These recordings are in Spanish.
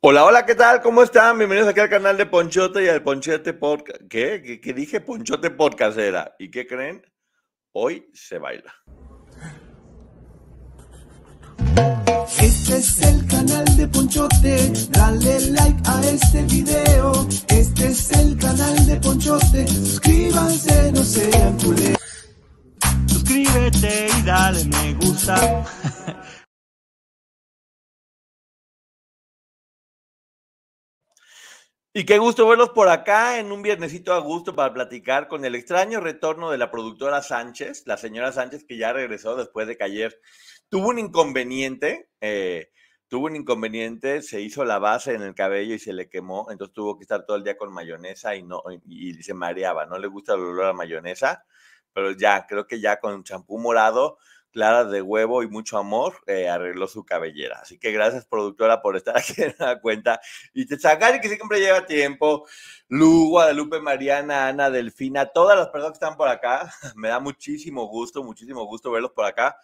Hola, hola, ¿qué tal? ¿Cómo están? Bienvenidos aquí al canal de Ponchote y al Ponchete Podcast. ¿Qué? ¿Qué, dije? Ponchote Podcast era. ¿Y qué creen? Hoy se baila. Este es el canal de Ponchote, dale like a este video. Este es el canal de Ponchote, suscríbanse, no sean culés. Suscríbete y dale me gusta. Y qué gusto verlos por acá en un viernesito a gusto para platicar con el extraño retorno de la productora Sánchez, la señora Sánchez que ya regresó después de que ayer tuvo un inconveniente, eh, tuvo un inconveniente, se hizo la base en el cabello y se le quemó, entonces tuvo que estar todo el día con mayonesa y no y se mareaba, no le gusta el olor a mayonesa, pero ya creo que ya con champú morado clara de huevo y mucho amor, eh, arregló su cabellera. Así que gracias, productora, por estar aquí en la cuenta. Y te sacaré que siempre lleva tiempo. Lu, Guadalupe, Mariana, Ana, Delfina, todas las personas que están por acá. Me da muchísimo gusto, muchísimo gusto verlos por acá.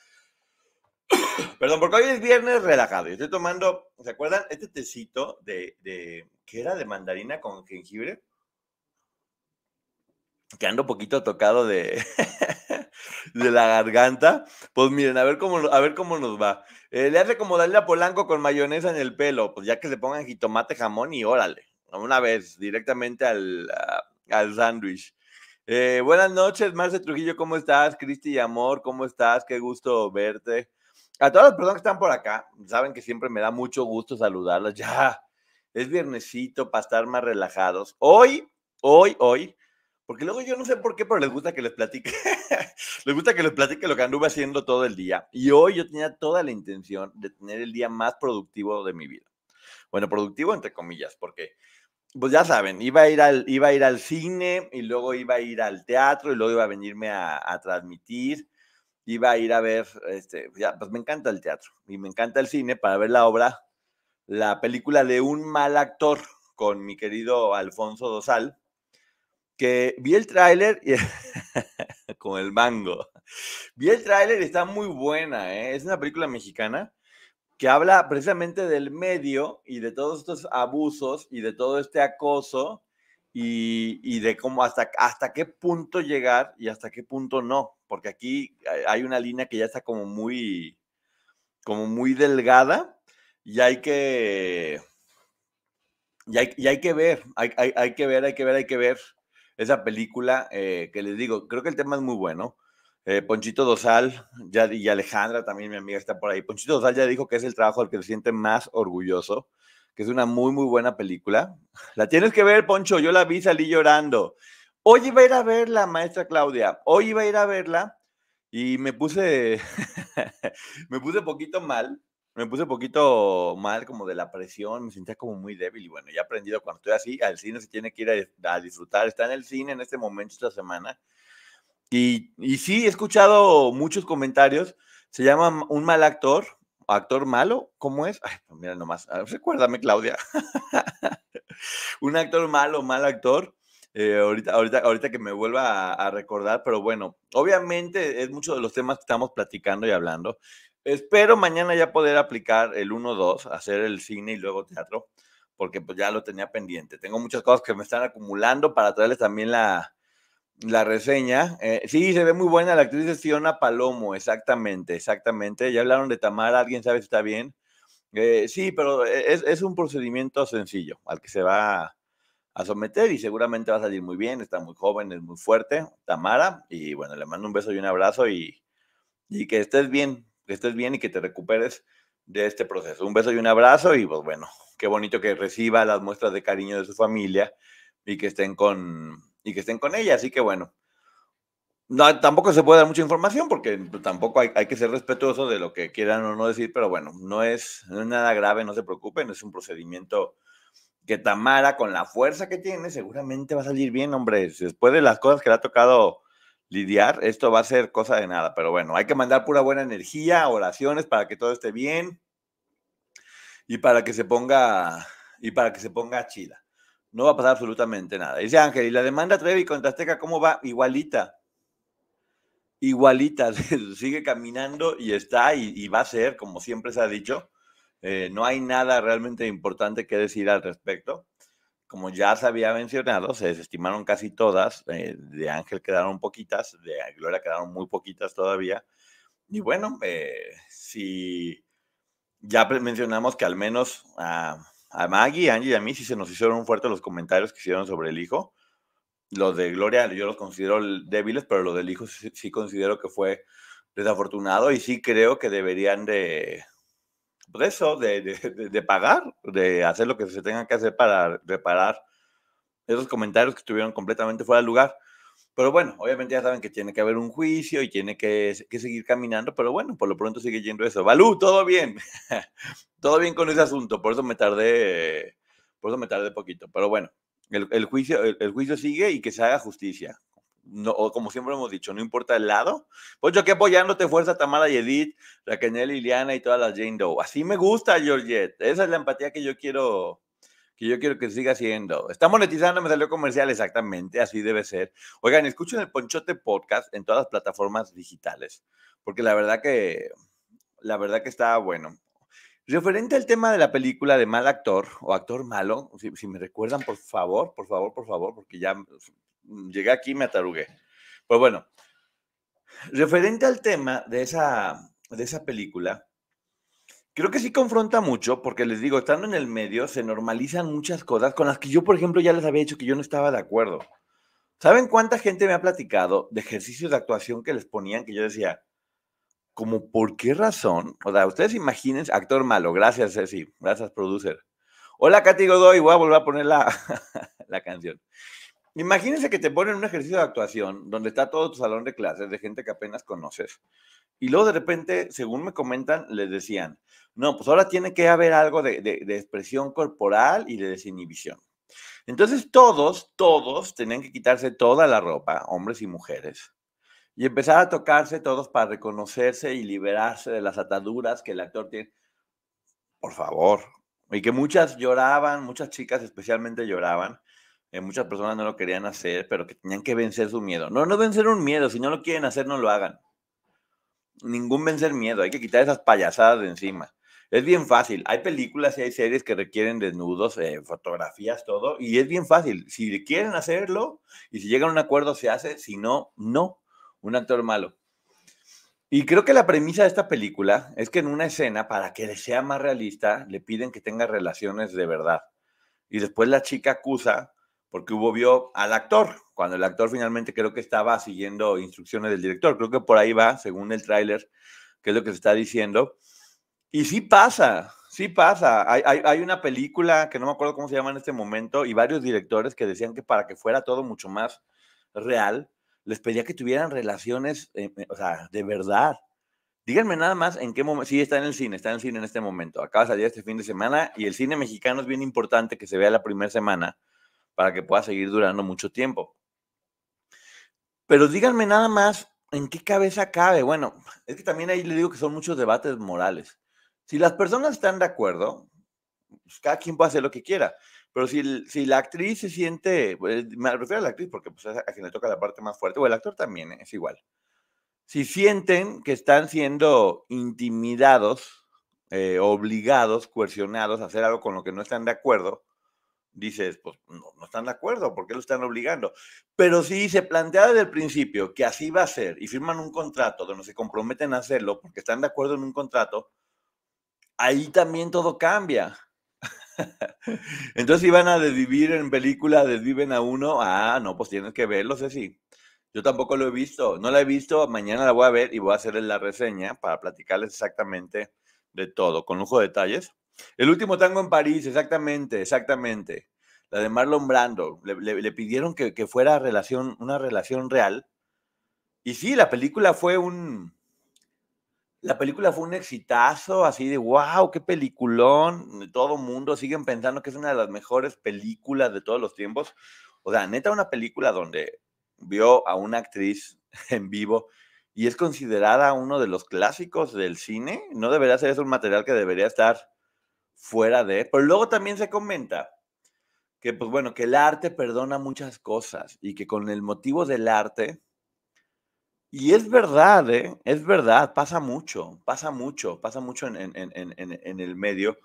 Perdón, porque hoy es viernes relajado. estoy tomando, ¿se acuerdan? Este tecito de, de, ¿qué era? De mandarina con jengibre que ando poquito tocado de, de la garganta. Pues miren, a ver cómo, a ver cómo nos va. Eh, le hace como darle a Polanco con mayonesa en el pelo, pues ya que se pongan jitomate, jamón y órale, una vez, directamente al, al sándwich. Eh, buenas noches, Marce Trujillo, ¿cómo estás? Cristi y Amor, ¿cómo estás? Qué gusto verte. A todas las personas que están por acá, saben que siempre me da mucho gusto saludarlas. Ya, es viernesito para estar más relajados. Hoy, hoy, hoy, porque luego yo no sé por qué, pero les gusta que les platique. les gusta que les platique lo que anduve haciendo todo el día. Y hoy yo tenía toda la intención de tener el día más productivo de mi vida. Bueno, productivo entre comillas, porque pues ya saben, iba a ir al, iba a ir al cine y luego iba a ir al teatro y luego iba a venirme a, transmitir. Iba a ir a ver, este, ya, pues me encanta el teatro y me encanta el cine para ver la obra, la película de un mal actor con mi querido Alfonso Dosal que vi el tráiler con el mango. Vi el tráiler y está muy buena, ¿eh? es una película mexicana que habla precisamente del medio y de todos estos abusos y de todo este acoso y, y, de cómo hasta, hasta qué punto llegar y hasta qué punto no, porque aquí hay una línea que ya está como muy, como muy delgada y hay que, y hay, y hay que ver, hay, hay, hay, que ver, hay que ver, hay que ver esa película eh, que les digo, creo que el tema es muy bueno. Eh, Ponchito Dosal ya, y Alejandra también, mi amiga, está por ahí. Ponchito Dosal ya dijo que es el trabajo al que se siente más orgulloso, que es una muy, muy buena película. La tienes que ver, Poncho, yo la vi, salí llorando. Hoy iba a ir a verla, maestra Claudia, hoy iba a ir a verla y me puse, me puse poquito mal me puse un poquito mal como de la presión, me sentía como muy débil y bueno, ya he aprendido cuando estoy así, al cine se tiene que ir a, disfrutar, está en el cine en este momento esta semana. Y, y, sí, he escuchado muchos comentarios, se llama un mal actor, actor malo, ¿cómo es? Ay, pues mira nomás, recuérdame Claudia, un actor malo, mal actor. Eh, ahorita, ahorita, ahorita que me vuelva a, a, recordar, pero bueno, obviamente es mucho de los temas que estamos platicando y hablando. Espero mañana ya poder aplicar el 1-2, hacer el cine y luego teatro, porque pues ya lo tenía pendiente. Tengo muchas cosas que me están acumulando para traerles también la, reseña. Eh, sí, se ve muy buena la actriz es Fiona Palomo, exactamente, exactamente. Ya hablaron de Tamara, ¿alguien sabe si está bien? Eh, sí, pero e, es, un procedimiento sencillo al que se va a someter y seguramente va a salir muy bien. Está muy joven, es muy fuerte, Tamara. Y bueno, le mando un beso y un abrazo y, y que estés bien que estés bien y que te recuperes de este proceso. Un beso y un abrazo y pues bueno, qué bonito que reciba las muestras de cariño de su familia y que estén con y que estén con ella, así que bueno. No, tampoco se puede dar mucha información porque pues, tampoco hay, que ser respetuoso de lo que quieran o no decir, pero bueno, no es, no es nada grave, no se preocupen, es un procedimiento que Tamara, con la fuerza que tiene, seguramente va a salir bien, hombre. Después de las cosas que le ha tocado lidiar. Esto va a ser cosa de nada, pero bueno, hay que mandar pura buena energía, oraciones para que todo esté bien y para que se ponga y para que se ponga chida. No va a pasar absolutamente nada. Dice Ángel, y la demanda Trevi contra Azteca, ¿cómo va? Igualita. Igualita, sigue caminando y está y, va a ser, como siempre se ha dicho. Eh, no hay nada realmente importante que decir al respecto como ya se había mencionado, se desestimaron casi todas, eh, de Ángel quedaron poquitas, de Gloria quedaron muy poquitas todavía. Y bueno, eh, si ya mencionamos que al menos a, Maggie, Angie y a mí sí se nos hicieron fuertes los comentarios que hicieron sobre el hijo. Los de Gloria yo los considero débiles, pero los del hijo sí considero que fue desafortunado y sí creo que deberían de, preso de, de, de, pagar, de hacer lo que se tenga que hacer para reparar esos comentarios que estuvieron completamente fuera de lugar. Pero bueno, obviamente ya saben que tiene que haber un juicio y tiene que, seguir caminando, pero bueno, por lo pronto sigue yendo eso. Balú, todo bien, todo bien con ese asunto, por eso me tardé, por eso me tardé poquito, pero bueno, el, juicio, el, juicio sigue y que se haga justicia no, como siempre hemos dicho, no importa el lado. Pues yo que apoyándote, fuerza Tamara y Edith, Raquel Liliana y todas las Jane Doe. Así me gusta, Georgette. Esa es la empatía que yo quiero que yo quiero que siga siendo. Está monetizando, me salió comercial, exactamente, así debe ser. Oigan, escuchen el Ponchote Podcast en todas las plataformas digitales, porque la verdad que, la verdad que está bueno. Referente al tema de la película de mal actor o actor malo, si, si me recuerdan, por favor, por favor, por favor, porque ya llegué aquí y me atarugué. Pues bueno, referente al tema de esa, de esa película, creo que sí confronta mucho, porque les digo, estando en el medio se normalizan muchas cosas con las que yo, por ejemplo, ya les había dicho que yo no estaba de acuerdo. ¿Saben cuánta gente me ha platicado de ejercicios de actuación que les ponían que yo decía, como por qué razón? O sea, ustedes imaginen, actor malo, gracias Ceci, gracias producer. Hola Katy Godoy, voy a volver a poner la, la canción. Imagínense que te ponen un ejercicio de actuación donde está todo tu salón de clases de gente que apenas conoces. Y luego de repente, según me comentan, les decían, no, pues ahora tiene que haber algo de, expresión corporal y de desinhibición. Entonces todos, todos tenían que quitarse toda la ropa, hombres y mujeres, y empezar a tocarse todos para reconocerse y liberarse de las ataduras que el actor tiene. Por favor. Y que muchas lloraban, muchas chicas especialmente lloraban eh, muchas personas no lo querían hacer, pero que tenían que vencer su miedo. No, no vencer un miedo, si no lo quieren hacer, no lo hagan. Ningún vencer miedo, hay que quitar esas payasadas de encima. Es bien fácil, hay películas y hay series que requieren desnudos, eh, fotografías, todo, y es bien fácil. Si quieren hacerlo y si llegan a un acuerdo, se hace, si no, no. Un actor malo. Y creo que la premisa de esta película es que en una escena, para que sea más realista, le piden que tenga relaciones de verdad. Y después la chica acusa porque hubo, vio al actor, cuando el actor finalmente creo que estaba siguiendo instrucciones del director. Creo que por ahí va, según el tráiler, que es lo que se está diciendo. Y sí pasa, sí pasa. Hay, una película que no me acuerdo cómo se llama en este momento y varios directores que decían que para que fuera todo mucho más real, les pedía que tuvieran relaciones, eh, eh, o sea, de verdad. Díganme nada más en qué momento. Sí, está en el cine, está en el cine en este momento. Acaba de salir este fin de semana y el cine mexicano es bien importante que se vea la primera semana para que pueda seguir durando mucho tiempo. Pero díganme nada más en qué cabeza cabe. Bueno, es que también ahí le digo que son muchos debates morales. Si las personas están de acuerdo, pues, cada quien puede hacer lo que quiera. Pero si, la actriz se siente, pues, me refiero a la actriz porque pues, a quien le toca la parte más fuerte, o el actor también, es igual. Si sienten que están siendo intimidados, eh, obligados, coercionados a hacer algo con lo que no están de acuerdo, dices, pues no, están de acuerdo, ¿por qué lo están obligando? Pero si se plantea desde el principio que así va a ser y firman un contrato donde se comprometen a hacerlo porque están de acuerdo en un contrato, ahí también todo cambia. Entonces iban a desvivir en película, desviven a uno, ah, no, pues tienes que verlo, sé sí Yo tampoco lo he visto, no la he visto, mañana la voy a ver y voy a hacerles la reseña para platicarles exactamente de todo, con lujo de detalles el último tango en París, exactamente, exactamente. La de Marlon Brando. Le, pidieron que, fuera relación, una relación real. Y sí, la película fue un. La película fue un exitazo, así de wow, qué peliculón. Todo mundo siguen pensando que es una de las mejores películas de todos los tiempos. O sea, neta, una película donde vio a una actriz en vivo y es considerada uno de los clásicos del cine. No debería ser eso un material que debería estar fuera de, pero luego también se comenta que, pues bueno, que el arte perdona muchas cosas y que con el motivo del arte, y es verdad, ¿eh? es verdad, pasa mucho, pasa mucho, pasa mucho en, en, en, en, el medio,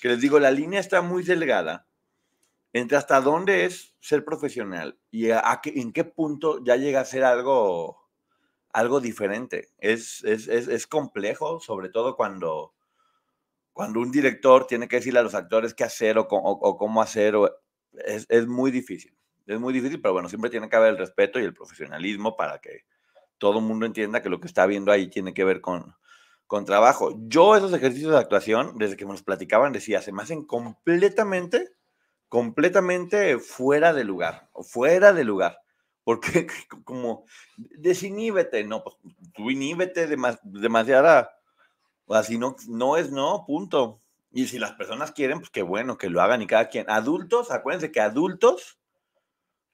que les digo, la línea está muy delgada entre hasta dónde es ser profesional y a, en qué punto ya llega a ser algo, algo diferente. Es, es, es, es complejo, sobre todo cuando cuando un director tiene que decirle a los actores qué hacer o, cómo hacer, es, es, muy difícil. Es muy difícil, pero bueno, siempre tiene que haber el respeto y el profesionalismo para que todo el mundo entienda que lo que está viendo ahí tiene que ver con, con trabajo. Yo esos ejercicios de actuación, desde que me los platicaban, decía, se me hacen completamente, completamente fuera de lugar, fuera de lugar. Porque como, desiníbete. no, pues tú inhíbete demasiada o sea, si no, no es no, punto. Y si las personas quieren, pues qué bueno que lo hagan y cada quien. Adultos, acuérdense que adultos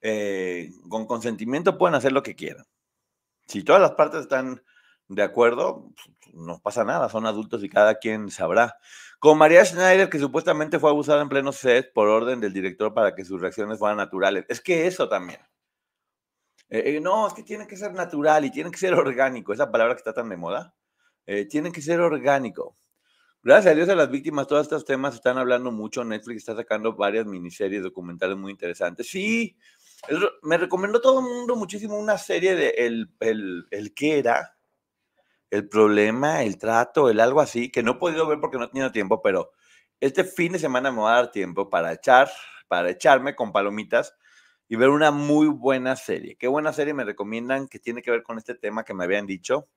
eh, con consentimiento pueden hacer lo que quieran. Si todas las partes están de acuerdo, pues, no pasa nada, son adultos y cada quien sabrá. Con María Schneider, que supuestamente fue abusada en pleno set por orden del director para que sus reacciones fueran naturales. Es que eso también. Eh, eh, no, es que tiene que ser natural y tiene que ser orgánico, esa palabra que está tan de moda. Eh, tiene que ser orgánico. Gracias a Dios a las víctimas, todos estos temas están hablando mucho. Netflix está sacando varias miniseries documentales muy interesantes. Sí, me recomendó todo el mundo muchísimo una serie de el, el, el que era, el problema, el trato, el algo así, que no he podido ver porque no he tiempo, pero este fin de semana me va a dar tiempo para echar, para echarme con palomitas y ver una muy buena serie. Qué buena serie me recomiendan que tiene que ver con este tema que me habían dicho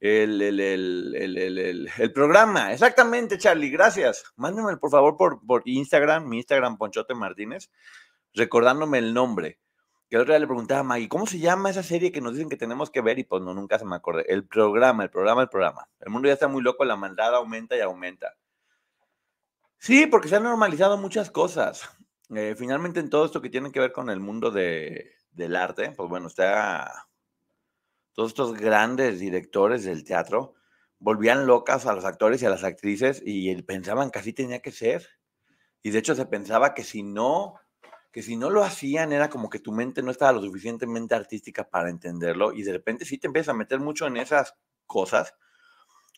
el, el, el, el, programa. Exactamente, Charlie, gracias. Mándenme, por favor, por, Instagram, mi Instagram, Ponchote Martínez, recordándome el nombre. Que el otro día le preguntaba a Maggie, ¿cómo se llama esa serie que nos dicen que tenemos que ver? Y pues no, nunca se me acordé. El programa, el programa, el programa. El mundo ya está muy loco, la maldad aumenta y aumenta. Sí, porque se han normalizado muchas cosas. Eh, finalmente, en todo esto que tiene que ver con el mundo del arte, pues bueno, está todos estos grandes directores del teatro volvían locas a los actores y a las actrices y pensaban que así tenía que ser. Y de hecho se pensaba que si no que si no lo hacían era como que tu mente no estaba lo suficientemente artística para entenderlo y de repente sí te empiezas a meter mucho en esas cosas.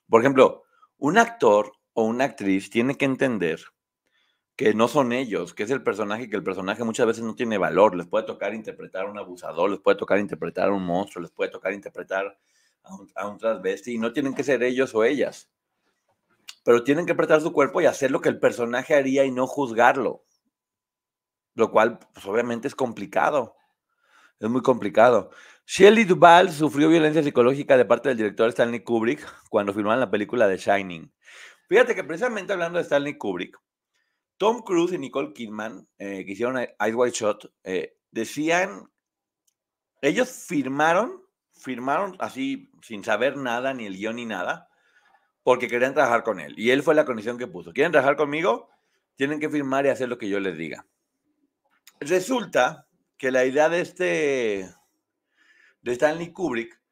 Por ejemplo, un actor o una actriz tiene que entender que no son ellos, que es el personaje, que el personaje muchas veces no tiene valor, les puede tocar interpretar a un abusador, les puede tocar interpretar a un monstruo, les puede tocar interpretar a un, a transvesti, y no tienen que ser ellos o ellas, pero tienen que apretar su cuerpo y hacer lo que el personaje haría y no juzgarlo, lo cual pues, obviamente es complicado, es muy complicado. Shelley Duvall sufrió violencia psicológica de parte del director Stanley Kubrick cuando filmaban la película The Shining. Fíjate que precisamente hablando de Stanley Kubrick, Tom Cruise y Nicole Kidman, eh, que hicieron Ice White Shot, eh, decían, ellos firmaron, firmaron así sin saber nada, ni el guión ni nada, porque querían trabajar con él. Y él fue la condición que puso. ¿Quieren trabajar conmigo? Tienen que firmar y hacer lo que yo les diga. Resulta que la idea de este, de Stanley Kubrick,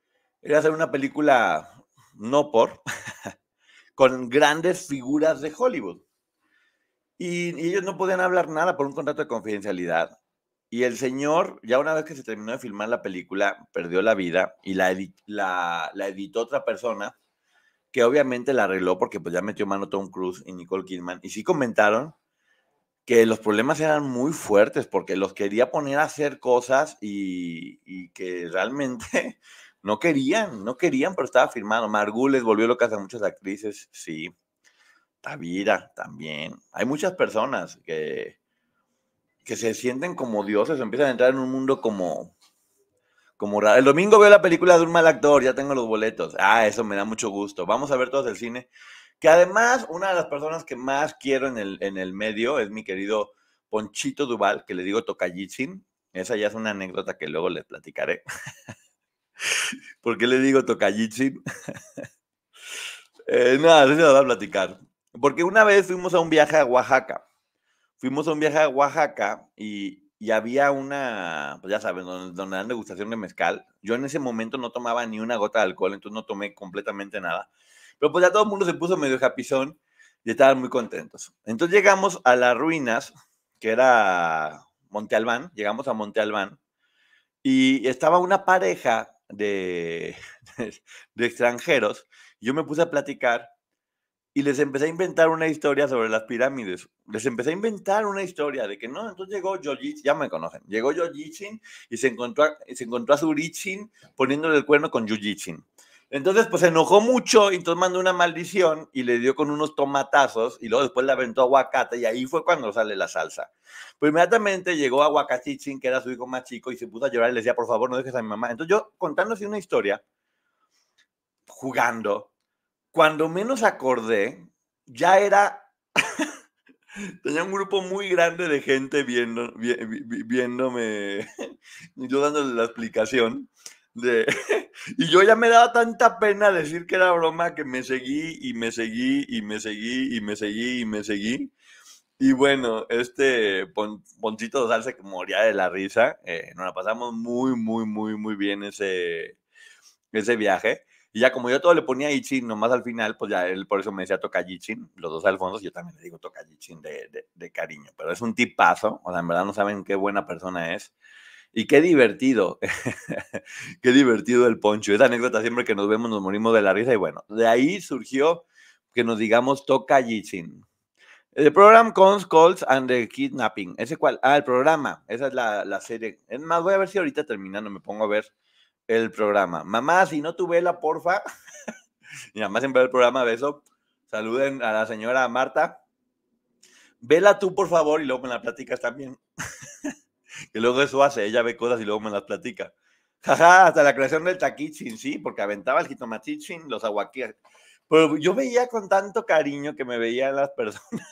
era hacer una película no por, con grandes figuras de Hollywood. Y, ellos no podían hablar nada por un contrato de confidencialidad. Y el señor, ya una vez que se terminó de filmar la película, perdió la vida y la, editó otra persona que obviamente la arregló porque pues ya metió mano Tom Cruise y Nicole Kidman. Y sí comentaron que los problemas eran muy fuertes porque los quería poner a hacer cosas y, que realmente no querían, no querían, pero estaba firmado. Margules volvió que a muchas actrices, sí vida también. Hay muchas personas que, que se sienten como dioses, empiezan a entrar en un mundo como, como raro. El domingo veo la película de un mal actor, ya tengo los boletos. Ah, eso me da mucho gusto. Vamos a ver todos el cine. Que además, una de las personas que más quiero en el, medio es mi querido Ponchito Duval, que le digo Tocayitsin. Esa ya es una anécdota que luego les platicaré. ¿Por qué le digo Tocayitsin? eh, nada, eso se lo va a platicar. Porque una vez fuimos a un viaje a Oaxaca. Fuimos a un viaje a Oaxaca y, y había una, pues ya saben, donde, dan degustación de mezcal. Yo en ese momento no tomaba ni una gota de alcohol, entonces no tomé completamente nada. Pero pues ya todo el mundo se puso medio japizón y estaban muy contentos. Entonces llegamos a las ruinas, que era Monte Albán, llegamos a Monte Albán y estaba una pareja de, de, de extranjeros. Yo me puse a platicar y les empecé a inventar una historia sobre las pirámides. Les empecé a inventar una historia de que no, entonces llegó Yoyichin. ya me conocen, llegó Yoyichin y se encontró a, se encontró a Surichin poniéndole el cuerno con Yujichin. Entonces, pues se enojó mucho y entonces mandó una maldición y le dio con unos tomatazos y luego después le aventó aguacate y ahí fue cuando sale la salsa. Pues inmediatamente llegó Aguacachichin, que era su hijo más chico, y se puso a llorar y le decía, por favor, no dejes a mi mamá. Entonces yo contándose una historia, jugando, cuando menos acordé, ya era, tenía un grupo muy grande de gente viendo, viéndome, yo dándole la explicación. De, y yo ya me daba tanta pena decir que era broma que me seguí y me seguí y me seguí y me seguí y me seguí. Y bueno, este Ponchito de Salsa que moría de la risa, eh, nos la pasamos muy, muy, muy, muy bien ese, ese viaje. Y ya como yo todo le ponía yichin nomás al final, pues ya él por eso me decía toca yichin. los dos Alfonsos, yo también le digo toca yichin de, de, cariño, pero es un tipazo, o sea, en verdad no saben qué buena persona es. Y qué divertido, qué divertido el poncho. Esa anécdota siempre que nos vemos nos morimos de la risa y bueno, de ahí surgió que nos digamos toca Yichin. El programa Cons, Calls and the Kidnapping. Ese cual, ah, el programa, esa es la, la serie. Es más, voy a ver si ahorita terminando me pongo a ver el programa. Mamá, si no tu vela, porfa. nada más siempre ve el programa, beso. Saluden a la señora Marta. Vela tú, por favor, y luego me la platicas también. que luego eso hace, ella ve cosas y luego me las platica. Jaja, hasta la creación del taquichin, sí, porque aventaba el sin los aguaquíes. Pero yo veía con tanto cariño que me veían las personas.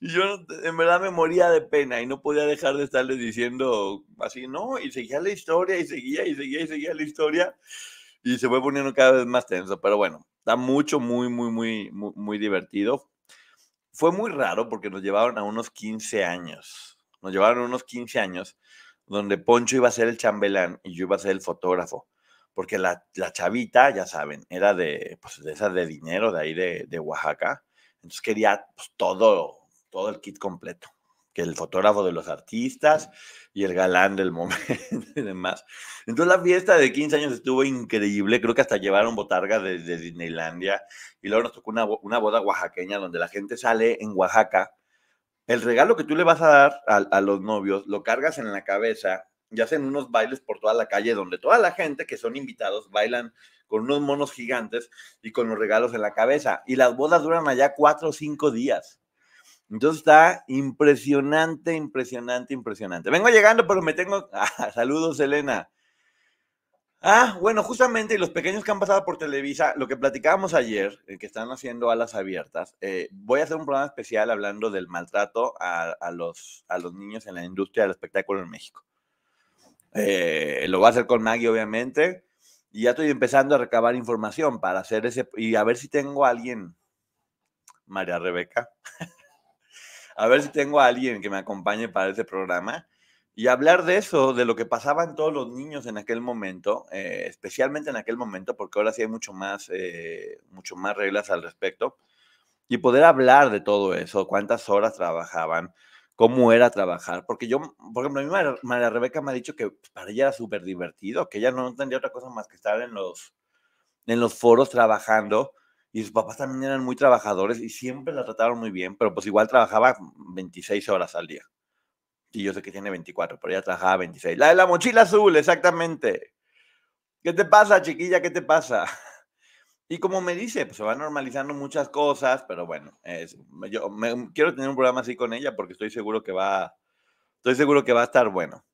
Y yo en verdad me moría de pena y no podía dejar de estarles diciendo así, ¿no? Y seguía la historia y seguía y seguía y seguía la historia y se fue poniendo cada vez más tenso, pero bueno, está mucho, muy, muy, muy, muy, muy divertido. Fue muy raro porque nos llevaron a unos 15 años, nos llevaron a unos 15 años donde Poncho iba a ser el chambelán y yo iba a ser el fotógrafo, porque la, la chavita, ya saben, era de, pues, de esas de dinero de ahí de, de Oaxaca. Entonces quería pues, todo todo el kit completo, que el fotógrafo de los artistas y el galán del momento y demás. Entonces la fiesta de 15 años estuvo increíble, creo que hasta llevaron botarga desde Disneylandia y luego nos tocó una, una boda oaxaqueña donde la gente sale en Oaxaca. El regalo que tú le vas a dar a, los novios lo cargas en la cabeza y hacen unos bailes por toda la calle donde toda la gente que son invitados bailan con unos monos gigantes y con los regalos en la cabeza. Y las bodas duran allá cuatro o cinco días. Entonces está impresionante, impresionante, impresionante. Vengo llegando, pero me tengo... Ah, saludos, Elena. Ah, bueno, justamente los pequeños que han pasado por Televisa, lo que platicábamos ayer, eh, que están haciendo alas abiertas, eh, voy a hacer un programa especial hablando del maltrato a, los, a los niños en la industria del espectáculo en México. Eh, lo voy a hacer con Maggie, obviamente, y ya estoy empezando a recabar información para hacer ese, y a ver si tengo a alguien, María Rebeca, a ver si tengo a alguien que me acompañe para ese programa y hablar de eso, de lo que pasaban todos los niños en aquel momento, eh, especialmente en aquel momento, porque ahora sí hay mucho más, eh, mucho más reglas al respecto, y poder hablar de todo eso, cuántas horas trabajaban, cómo era trabajar, porque yo, por ejemplo, a mí María, Rebeca me ha dicho que para ella era súper divertido, que ella no tendría otra cosa más que estar en los, en los foros trabajando y sus papás también eran muy trabajadores y siempre la trataron muy bien, pero pues igual trabajaba 26 horas al día. Y yo sé que tiene 24, pero ella trabajaba 26. La de la mochila azul, exactamente. ¿Qué te pasa, chiquilla? ¿Qué te pasa? Y como me dice, pues se van normalizando muchas cosas, pero bueno, yo quiero tener un programa así con ella porque estoy seguro que va, estoy seguro que va a estar bueno.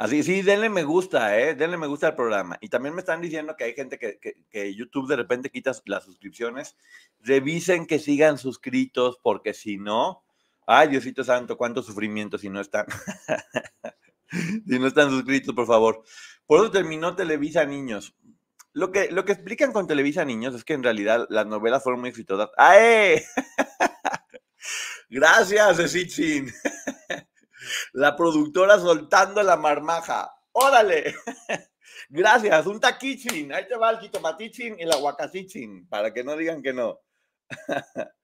Así, sí, denle me gusta, ¿eh? Denle me gusta al programa. Y también me están diciendo que hay gente que, que, YouTube de repente quita las suscripciones. Revisen que sigan suscritos, porque si no, ay, Diosito Santo, cuánto sufrimiento si no están. si no están suscritos, por favor. Por eso terminó Televisa Niños. Lo que, lo que explican con Televisa Niños es que en realidad las novelas fueron muy exitosas. ¡Ay! Gracias, Esitzin. La productora soltando la marmaja. ¡Órale! Gracias, un taquichin. Ahí te va el jitomatichín y el aguacatichin, para que no digan que no.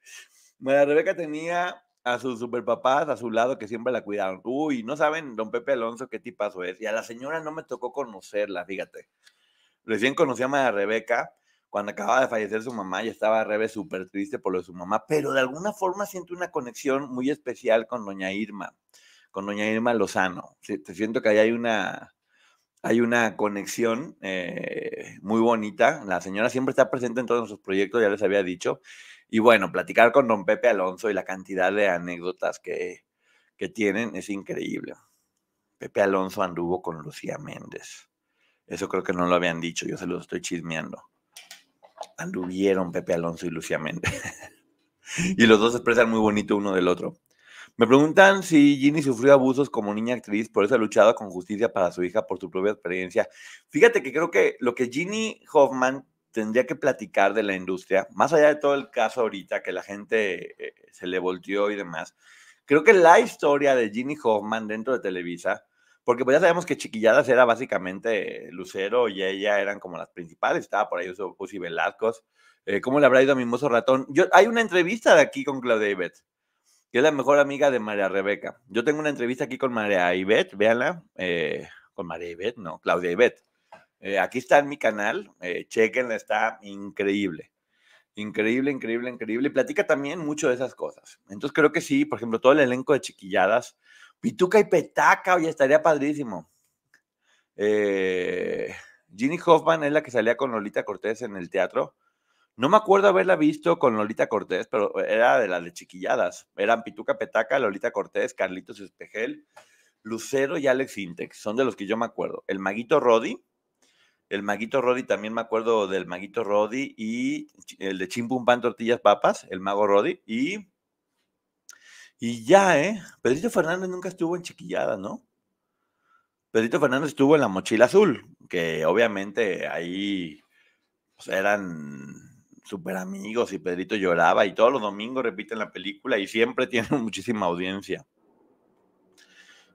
María Rebeca tenía a sus superpapás a su lado que siempre la cuidaron. Uy, no saben, don Pepe Alonso, qué tipazo es. Y a la señora no me tocó conocerla, fíjate. Recién conocí a María Rebeca cuando acababa de fallecer su mamá y estaba Rebe súper triste por lo de su mamá, pero de alguna forma siento una conexión muy especial con doña Irma con doña Irma Lozano. te siento que ahí hay una, hay una conexión eh, muy bonita. La señora siempre está presente en todos sus proyectos, ya les había dicho. Y bueno, platicar con don Pepe Alonso y la cantidad de anécdotas que, tienen es increíble. Pepe Alonso anduvo con Lucía Méndez. Eso creo que no lo habían dicho, yo se lo estoy chismeando. Anduvieron Pepe Alonso y Lucía Méndez. y los dos expresan muy bonito uno del otro. Me preguntan si Ginny sufrió abusos como niña actriz, por eso ha luchado con justicia para su hija por su propia experiencia. Fíjate que creo que lo que Ginny Hoffman tendría que platicar de la industria, más allá de todo el caso ahorita que la gente eh, se le volteó y demás, creo que la historia de Ginny Hoffman dentro de Televisa, porque pues ya sabemos que Chiquilladas era básicamente Lucero y ella eran como las principales, estaba por ahí Uso, Uzi Velascos, eh, ¿cómo le habrá ido a Mimoso Ratón? Yo, hay una entrevista de aquí con Claudia David que es la mejor amiga de María Rebeca. Yo tengo una entrevista aquí con María Ivette, véanla, eh, con María Ivette, no, Claudia Ivette. Eh, aquí está en mi canal, eh, chequenla, está increíble. Increíble, increíble, increíble. Y platica también mucho de esas cosas. Entonces creo que sí, por ejemplo, todo el elenco de chiquilladas. Pituca y Petaca, oye, estaría padrísimo. Ginny Hoffman es la que salía con Lolita Cortés en el teatro. No me acuerdo haberla visto con Lolita Cortés, pero era de las de chiquilladas. Eran Pituca Petaca, Lolita Cortés, Carlitos Espejel, Lucero y Alex Intex. Son de los que yo me acuerdo. El Maguito Rodi. El Maguito Rodi, también me acuerdo del Maguito Rodi y el de Chimpum Tortillas Papas, el Mago Rodi. Y, y ya, ¿eh? Pedrito Fernández nunca estuvo en chiquilladas, ¿no? Pedrito Fernández estuvo en la mochila azul, que obviamente ahí pues, eran Super amigos y Pedrito lloraba y todos los domingos repiten la película y siempre tienen muchísima audiencia.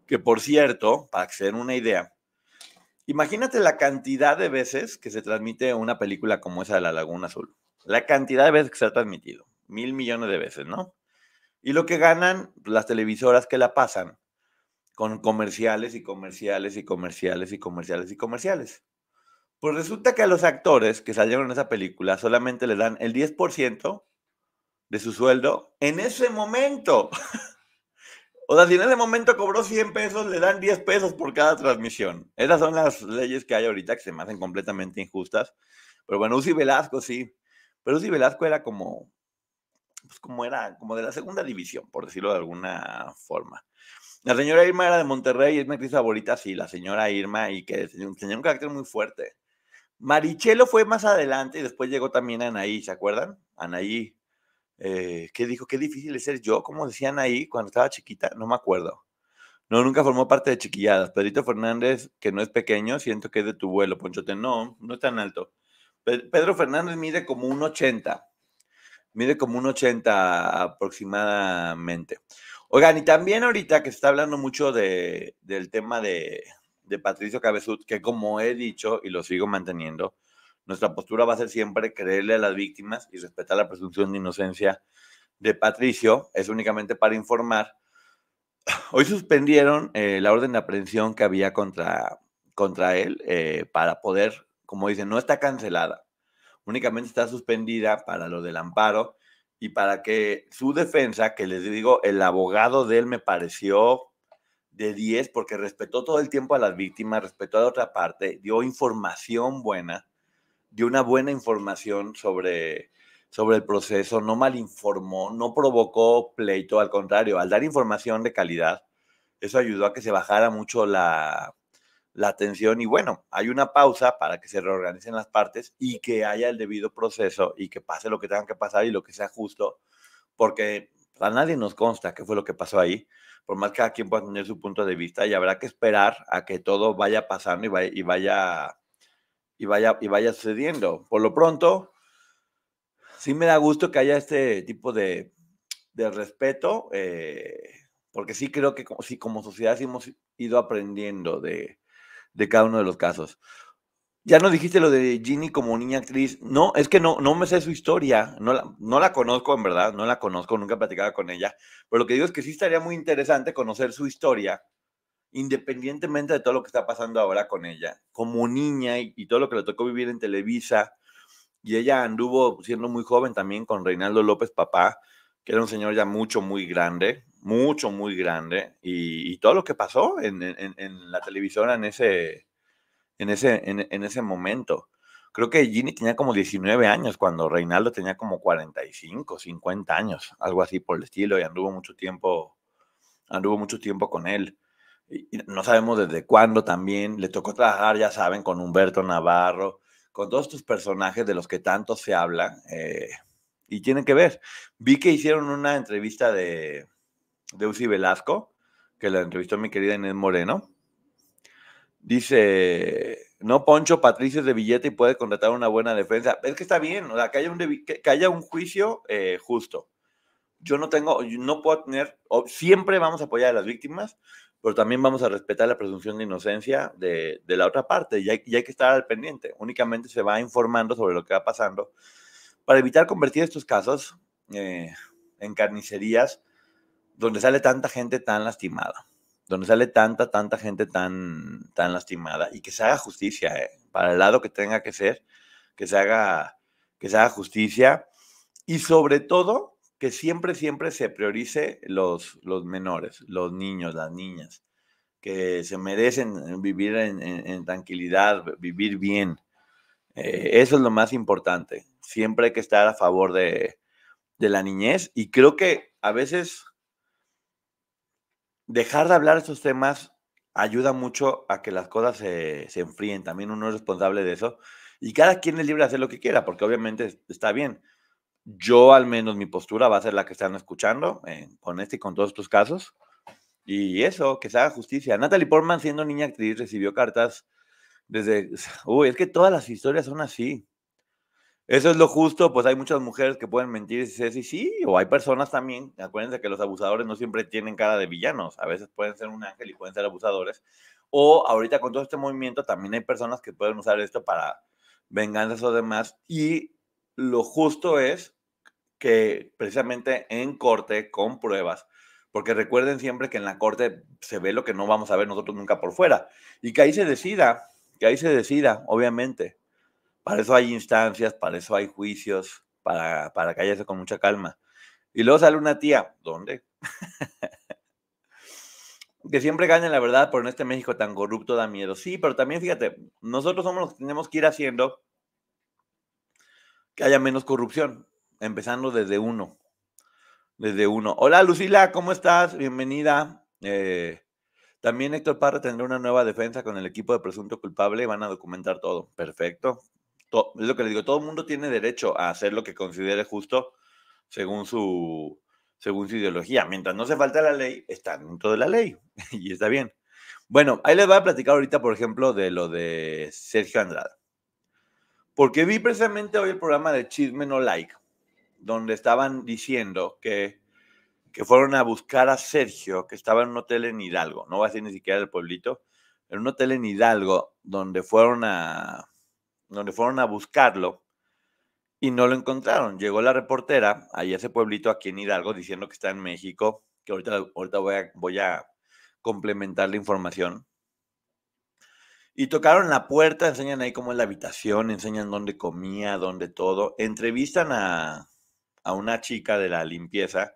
Que por cierto, para que se den una idea, imagínate la cantidad de veces que se transmite una película como esa de La Laguna Azul. La cantidad de veces que se ha transmitido, mil millones de veces, ¿no? Y lo que ganan las televisoras que la pasan con comerciales y comerciales y comerciales y comerciales y comerciales. Pues resulta que a los actores que salieron en esa película solamente le dan el 10% de su sueldo en ese momento. O sea, si en ese momento cobró 100 pesos, le dan 10 pesos por cada transmisión. Esas son las leyes que hay ahorita que se me hacen completamente injustas. Pero bueno, Uzi Velasco sí. Pero Uzi Velasco era como, pues, como era, como de la segunda división, por decirlo de alguna forma. La señora Irma era de Monterrey, y es mi actriz favorita, sí, la señora Irma, y que tenía un carácter muy fuerte. Marichelo fue más adelante y después llegó también Anaí, ¿se acuerdan? Anaí, eh, que dijo, qué difícil es ser yo, como decía Anaí cuando estaba chiquita, no me acuerdo. No, nunca formó parte de chiquilladas. Pedrito Fernández, que no es pequeño, siento que es de tu vuelo, Ponchote, no, no es tan alto. Pedro Fernández mide como un 80, mide como un 80 aproximadamente. Oigan, y también ahorita que se está hablando mucho del tema de, de Patricio Cabezut, que como he dicho y lo sigo manteniendo, nuestra postura va a ser siempre creerle a las víctimas y respetar la presunción de inocencia de Patricio. Es únicamente para informar. Hoy suspendieron eh, la orden de aprehensión que había contra, contra él eh, para poder, como dicen, no está cancelada. Únicamente está suspendida para lo del amparo y para que su defensa, que les digo, el abogado de él me pareció de 10 porque respetó todo el tiempo a las víctimas, respetó a otra parte, dio información buena, dio una buena información sobre, sobre el proceso, no malinformó, no provocó pleito, al contrario, al dar información de calidad, eso ayudó a que se bajara mucho la, la tensión y bueno, hay una pausa para que se reorganicen las partes y que haya el debido proceso y que pase lo que tenga que pasar y lo que sea justo, porque a nadie nos consta qué fue lo que pasó ahí, por más que cada quien pueda tener su punto de vista y habrá que esperar a que todo vaya pasando y vaya, y vaya, y vaya, y vaya sucediendo. Por lo pronto, sí me da gusto que haya este tipo de, respeto, eh, porque sí creo que como, como sociedad hemos ido aprendiendo de cada uno de los casos. Ya no dijiste lo de Ginny como niña actriz. No, es que no, no me sé su historia. No la, no la conozco, en verdad. No la conozco, nunca he platicado con ella. Pero lo que digo es que sí estaría muy interesante conocer su historia, independientemente de todo lo que está pasando ahora con ella. Como niña y, todo lo que le tocó vivir en Televisa. Y ella anduvo siendo muy joven también con Reinaldo López, papá, que era un señor ya mucho, muy grande. Mucho, muy grande. Y, todo lo que pasó en, en la televisora en ese en ese, en, ese momento. Creo que Ginny tenía como 19 años cuando Reinaldo tenía como 45, 50 años, algo así por el estilo, y anduvo mucho tiempo, anduvo tiempo con él. no sabemos desde cuándo también le tocó trabajar, ya saben, con Humberto Navarro, con todos estos personajes de los que tanto se habla eh, y tienen que ver. Vi que hicieron una entrevista de, de Uzi Velasco, que la entrevistó mi querida Inés Moreno, Dice, no Poncho, Patricio es de billete y puede contratar una buena defensa. Es que está bien, o sea, que haya un, juicio eh, justo. Yo no tengo, no puedo tener, siempre vamos a apoyar a las víctimas, pero también vamos a respetar la presunción de inocencia de, la otra parte y hay, que estar al pendiente. Únicamente se va informando sobre lo que va pasando para evitar convertir estos casos eh, en carnicerías donde sale tanta gente tan lastimada donde sale tanta, tanta gente tan, tan lastimada y que se haga justicia, ¿eh? para el lado que tenga que ser, que se haga, que se haga justicia y sobre todo que siempre, siempre se priorice los, los menores, los niños, las niñas, que se merecen vivir en, tranquilidad, vivir bien. Eh, eso es lo más importante. Siempre hay que estar a favor de, de la niñez y creo que a veces dejar de hablar esos temas ayuda mucho a que las cosas se, enfríen. También uno es responsable de eso. Y cada quien es libre de hacer lo que quiera, porque obviamente está bien. Yo al menos mi postura va a ser la que están escuchando eh, con este y con todos estos casos. Y eso, que se haga justicia. Natalie Portman, siendo niña actriz, recibió cartas desde... Uy, es que todas las historias son así. Eso es lo justo, pues hay muchas mujeres que pueden mentir si sí, sí, o hay personas también, acuérdense que los abusadores no siempre tienen cara de villanos, a veces pueden ser un ángel y pueden ser abusadores, o ahorita con todo este movimiento también hay personas que pueden usar esto para venganzas o demás, y lo justo es que precisamente en corte, con pruebas, porque recuerden siempre que en la corte se ve lo que no vamos a ver nosotros nunca por fuera, y que ahí se decida, que ahí se decida, obviamente, para eso hay instancias, para eso hay juicios, para, para callarse con mucha calma. Y luego sale una tía, ¿dónde? que siempre gane la verdad, por en este México tan corrupto da miedo. Sí, pero también fíjate, nosotros somos los que tenemos que ir haciendo que haya menos corrupción, empezando desde uno. Desde uno. Hola Lucila, ¿cómo estás? Bienvenida. Eh, también Héctor Parra tendrá una nueva defensa con el equipo de presunto culpable y van a documentar todo. Perfecto es lo que le digo, todo el mundo tiene derecho a hacer lo que considere justo según su, según su ideología. Mientras no se falta la ley, está dentro de la ley y está bien. Bueno, ahí les voy a platicar ahorita, por ejemplo, de lo de Sergio Andrade. Porque vi precisamente hoy el programa de Chisme No Like, donde estaban diciendo que, que fueron a buscar a Sergio, que estaba en un hotel en Hidalgo, no va a ser ni siquiera el pueblito, en un hotel en Hidalgo, donde fueron a, donde fueron a buscarlo y no lo encontraron. Llegó la reportera ahí a ese pueblito aquí en Hidalgo diciendo que está en México, que ahorita, voy, a, voy a complementar la información. Y tocaron la puerta, enseñan ahí cómo es la habitación, enseñan dónde comía, dónde todo. Entrevistan a, una chica de la limpieza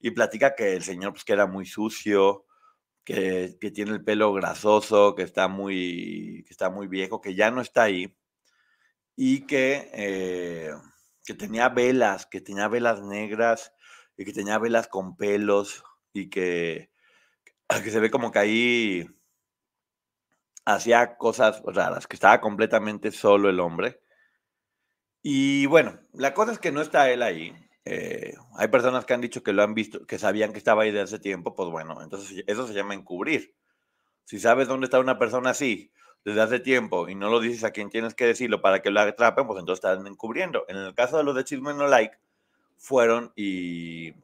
y platica que el señor pues que era muy sucio, que, tiene el pelo grasoso, que está, muy, que está muy viejo, que ya no está ahí y que, eh, que tenía velas, que tenía velas negras y que tenía velas con pelos y que, ah, que se ve como que ahí hacía cosas raras, que estaba completamente solo el hombre. Y bueno, la cosa es que no está él ahí. Eh, hay personas que han dicho que lo han visto, que sabían que estaba ahí de hace tiempo, pues bueno, entonces eso se llama encubrir. Si sabes dónde está una persona así desde hace tiempo y no lo dices a quien tienes que decirlo para que lo atrapen, pues entonces están encubriendo. En el caso de los de Chisme No Like, fueron y,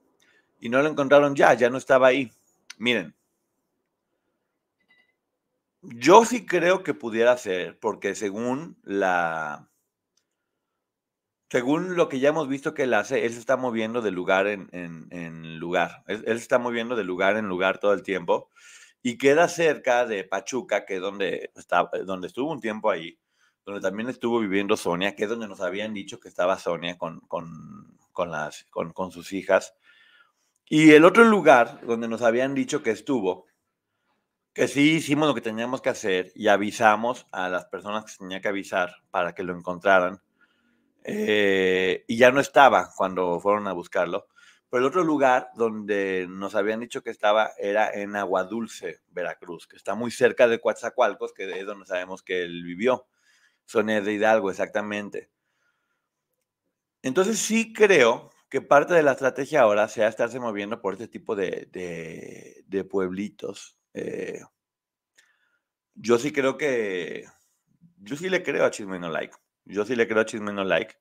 y no lo encontraron ya, ya no estaba ahí. Miren, yo sí creo que pudiera ser, porque según la. Según lo que ya hemos visto que él hace, él se está moviendo de lugar en, lugar. Él, él, se está moviendo de lugar en lugar todo el tiempo y queda cerca de Pachuca, que es donde, eh, donde estuvo un tiempo ahí, donde también estuvo viviendo Sonia, que es donde nos habían dicho que estaba Sonia con, las, con, sus hijas. Y el otro lugar donde nos habían dicho que estuvo, que sí hicimos lo que teníamos que hacer y avisamos a las personas que se tenía que avisar para que lo encontraran, eh, y ya no estaba cuando fueron a buscarlo, pero el otro lugar donde nos habían dicho que estaba era en Aguadulce, Veracruz, que está muy cerca de Coatzacoalcos, que es donde sabemos que él vivió. Son de Hidalgo, exactamente. Entonces sí creo que parte de la estrategia ahora sea estarse moviendo por este tipo de, pueblitos. Eh. yo sí creo que. Yo sí le creo a Chisme No Like. Yo sí le creo a Chisme No Like.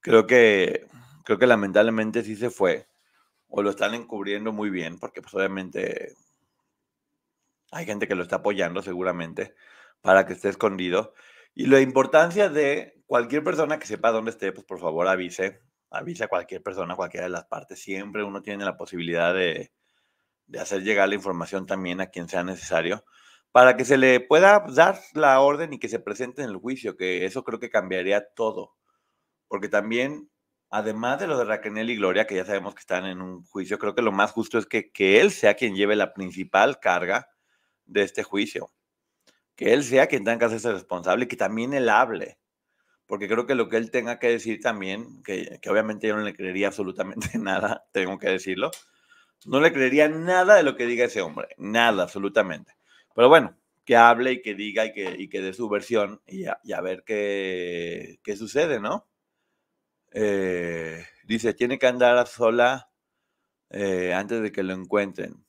Creo que, creo que lamentablemente sí se fue o lo están encubriendo muy bien, porque pues, obviamente hay gente que lo está apoyando seguramente para que esté escondido. Y la importancia de cualquier persona que sepa dónde esté, pues por favor avise, avise a cualquier persona, cualquiera de las partes. Siempre uno tiene la posibilidad de, de hacer llegar la información también a quien sea necesario para que se le pueda dar la orden y que se presente en el juicio, que eso creo que cambiaría todo. Porque también además de lo de Raquel y Gloria, que ya sabemos que están en un juicio, creo que lo más justo es que, que, él sea quien lleve la principal carga de este juicio. Que él sea quien tenga que hacerse responsable y que también él hable. Porque creo que lo que él tenga que decir también, que, obviamente yo no le creería absolutamente nada, tengo que decirlo, no le creería nada de lo que diga ese hombre, nada, absolutamente. Pero bueno, que hable y que diga y que, y que dé su versión y a, ver qué, qué sucede, ¿no? Eh, dice, tiene que andar sola eh, antes de que lo encuentren.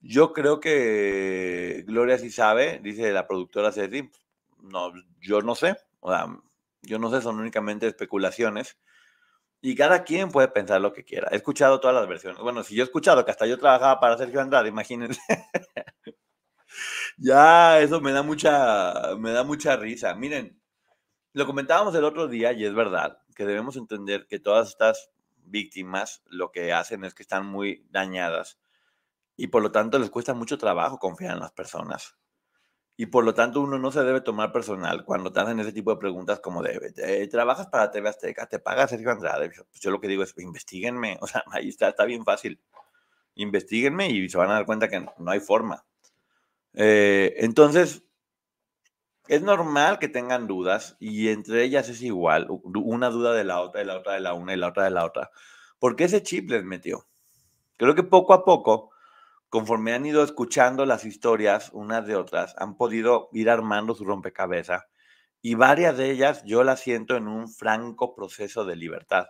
Yo creo que Gloria sí sabe, dice la productora Ceci. No, yo no sé. O sea, yo no sé, son únicamente especulaciones. Y cada quien puede pensar lo que quiera. He escuchado todas las versiones. Bueno, si yo he escuchado que hasta yo trabajaba para Sergio Andrade, imagínense. ya, eso me da mucha, me da mucha risa. Miren, lo comentábamos el otro día y es verdad que debemos entender que todas estas víctimas lo que hacen es que están muy dañadas y por lo tanto les cuesta mucho trabajo confiar en las personas. Y por lo tanto uno no se debe tomar personal cuando te hacen ese tipo de preguntas como de, eh, ¿trabajas para TV Azteca? ¿Te pagas Sergio Andrade? Pues yo lo que digo es, investiguenme, o sea, ahí está, está bien fácil. Investíguenme y se van a dar cuenta que no hay forma. Eh, entonces, es normal que tengan dudas y entre ellas es igual, una duda de la otra, de la otra, de la una y la otra de la otra. Porque ese chip les metió? Creo que poco a poco, conforme han ido escuchando las historias unas de otras, han podido ir armando su rompecabezas y varias de ellas yo las siento en un franco proceso de libertad.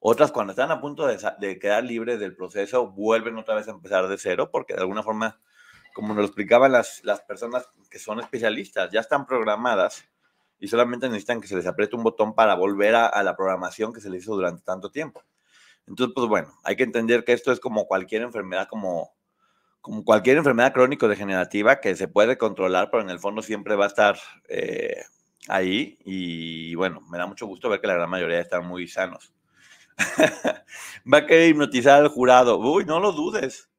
Otras cuando están a punto de quedar libres del proceso vuelven otra vez a empezar de cero porque de alguna forma como nos lo explicaban las, las personas que son especialistas, ya están programadas y solamente necesitan que se les apriete un botón para volver a, la programación que se les hizo durante tanto tiempo. Entonces, pues bueno, hay que entender que esto es como cualquier enfermedad, como, como cualquier enfermedad crónico-degenerativa que se puede controlar, pero en el fondo siempre va a estar eh, ahí. Y bueno, me da mucho gusto ver que la gran mayoría están muy sanos. va a querer hipnotizar al jurado. Uy, no lo dudes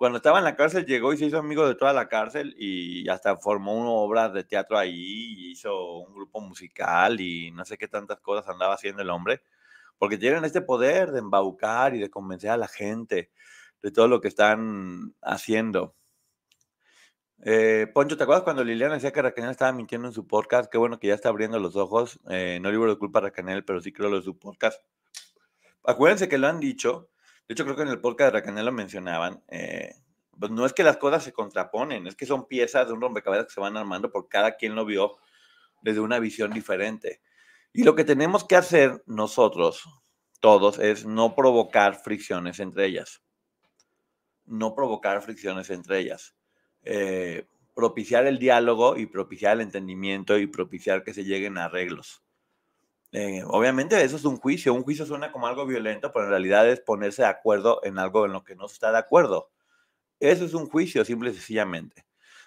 cuando estaba en la cárcel llegó y se hizo amigo de toda la cárcel y hasta formó una obra de teatro ahí, hizo un grupo musical y no sé qué tantas cosas andaba haciendo el hombre, porque tienen este poder de embaucar y de convencer a la gente de todo lo que están haciendo. Eh, Poncho, ¿te acuerdas cuando Liliana decía que Racanel estaba mintiendo en su podcast? Qué bueno que ya está abriendo los ojos. Eh, no libro de culpa a Racanel, pero sí creo lo de su podcast. Acuérdense que lo han dicho de hecho, creo que en el podcast de Racanel lo mencionaban. Eh, pues no es que las cosas se contraponen, es que son piezas de un rompecabezas que se van armando por cada quien lo vio desde una visión diferente. Y lo que tenemos que hacer nosotros, todos, es no provocar fricciones entre ellas. No provocar fricciones entre ellas. Eh, propiciar el diálogo y propiciar el entendimiento y propiciar que se lleguen a arreglos. Eh, obviamente eso es un juicio. Un juicio suena como algo violento, pero en realidad es ponerse de acuerdo en algo en lo que no está de acuerdo. Eso es un juicio, simple y sencillamente.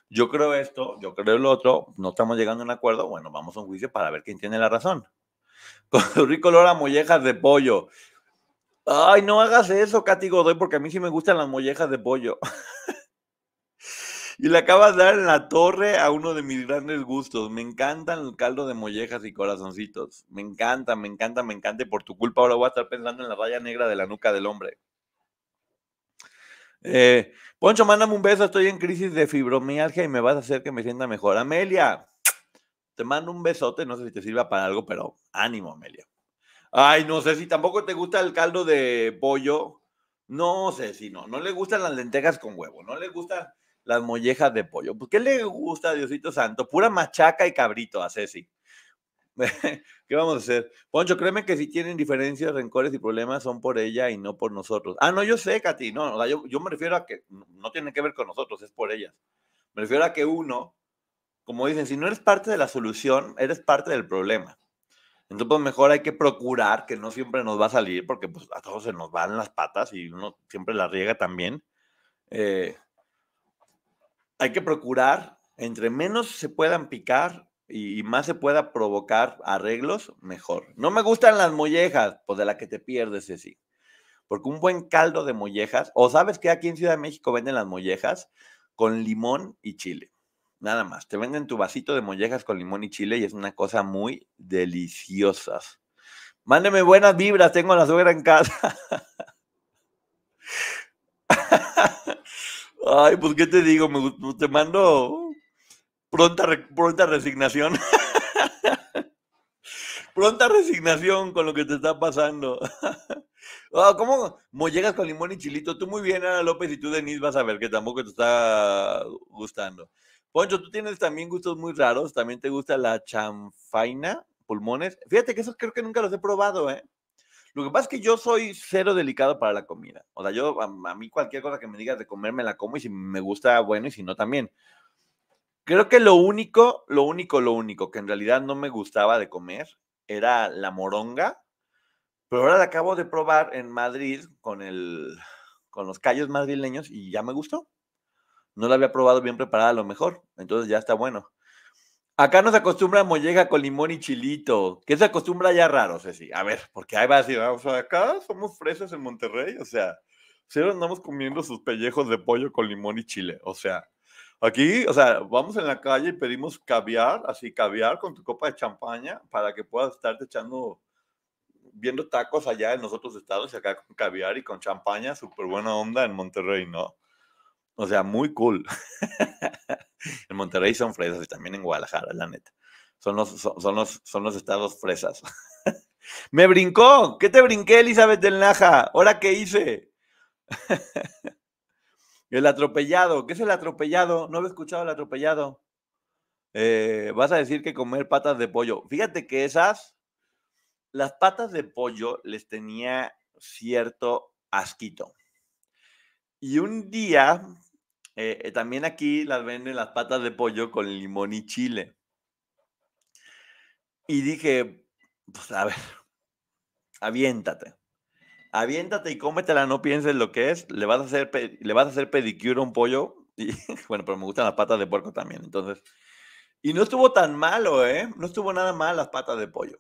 Yo creo esto, yo creo lo otro, no estamos llegando a un acuerdo, bueno, vamos a un juicio para ver quién tiene la razón. Con rico olor a mollejas de pollo. Ay, no hagas eso, catigo Godoy, porque a mí sí me gustan las mollejas de pollo. Y le acabas de dar en la torre a uno de mis grandes gustos. Me encantan el caldo de mollejas y corazoncitos. Me encanta, me encanta, me encanta. Y por tu culpa ahora voy a estar pensando en la raya negra de la nuca del hombre. Eh, Poncho, mándame un beso. Estoy en crisis de fibromialgia y me vas a hacer que me sienta mejor. Amelia, te mando un besote. No sé si te sirva para algo, pero ánimo, Amelia. Ay, no sé si tampoco te gusta el caldo de pollo. No sé si no. No le gustan las lentejas con huevo. No le gusta las mollejas de pollo. Pues, ¿Qué le gusta a Diosito Santo? Pura machaca y cabrito a Ceci. ¿Qué vamos a hacer? Poncho, créeme que si tienen diferencias, rencores y problemas son por ella y no por nosotros. Ah, no, yo sé, Katy. No, yo, me refiero a que no tiene que ver con nosotros, es por ellas. Me refiero a que uno, como dicen, si no eres parte de la solución, eres parte del problema. Entonces, mejor hay que procurar que no siempre nos va a salir, porque pues, a todos se nos van las patas y uno siempre la riega también. Eh, hay que procurar, entre menos se puedan picar y, más se pueda provocar arreglos, mejor. No me gustan las mollejas, pues de la que te pierdes, sí. Porque un buen caldo de mollejas, o sabes que aquí en Ciudad de México venden las mollejas con limón y chile. Nada más, te venden tu vasito de mollejas con limón y chile y es una cosa muy deliciosa. Mándeme buenas vibras, tengo a la suegra en casa. Ay, pues qué te digo, te mando pronta, pronta resignación. pronta resignación con lo que te está pasando. Ah, ¿Cómo? llegas con limón y chilito. Tú muy bien, Ana López, y tú, Denise, vas a ver que tampoco te está gustando. Poncho, tú tienes también gustos muy raros. También te gusta la chanfaina, pulmones. Fíjate que esos creo que nunca los he probado, ¿eh? Lo que pasa es que yo soy cero delicado para la comida. O sea, yo, a, mí cualquier cosa que me digas de comer, me la como y si me gusta, bueno, y si no, también. Creo que lo único, lo único, lo único que en realidad no me gustaba de comer era la moronga, pero ahora la acabo de probar en Madrid con, el, con los callos madrileños y ya me gustó. No la había probado bien preparada a lo mejor, entonces ya está bueno. Acá nos acostumbra molleja con limón y chilito. que se acostumbra ya raro, Ceci? A ver, porque ahí va a o sea, acá somos fresas en Monterrey, o sea, si andamos comiendo sus pellejos de pollo con limón y chile, o sea, aquí, o sea, vamos en la calle y pedimos caviar, así caviar con tu copa de champaña para que puedas estarte echando, viendo tacos allá en los otros estados y acá con caviar y con champaña, súper buena onda en Monterrey, ¿no? O sea, muy cool. En Monterrey son fresas y también en Guadalajara, la neta. Son los, son, los, son los estados fresas. Me brincó. ¿Qué te brinqué, Elizabeth del Naja? ¿Ahora qué hice? el atropellado. ¿Qué es el atropellado? No he escuchado el atropellado. Eh, vas a decir que comer patas de pollo. Fíjate que esas, las patas de pollo les tenía cierto asquito. Y un día eh, eh, también aquí las venden las patas de pollo con limón y chile. Y dije, pues a ver, aviéntate. Aviéntate y cómetela, no pienses lo que es. Le vas a hacer, le vas a hacer pedicure un pollo. Y, bueno, pero me gustan las patas de puerco también. Entonces, y no estuvo tan malo, ¿eh? No estuvo nada mal las patas de pollo.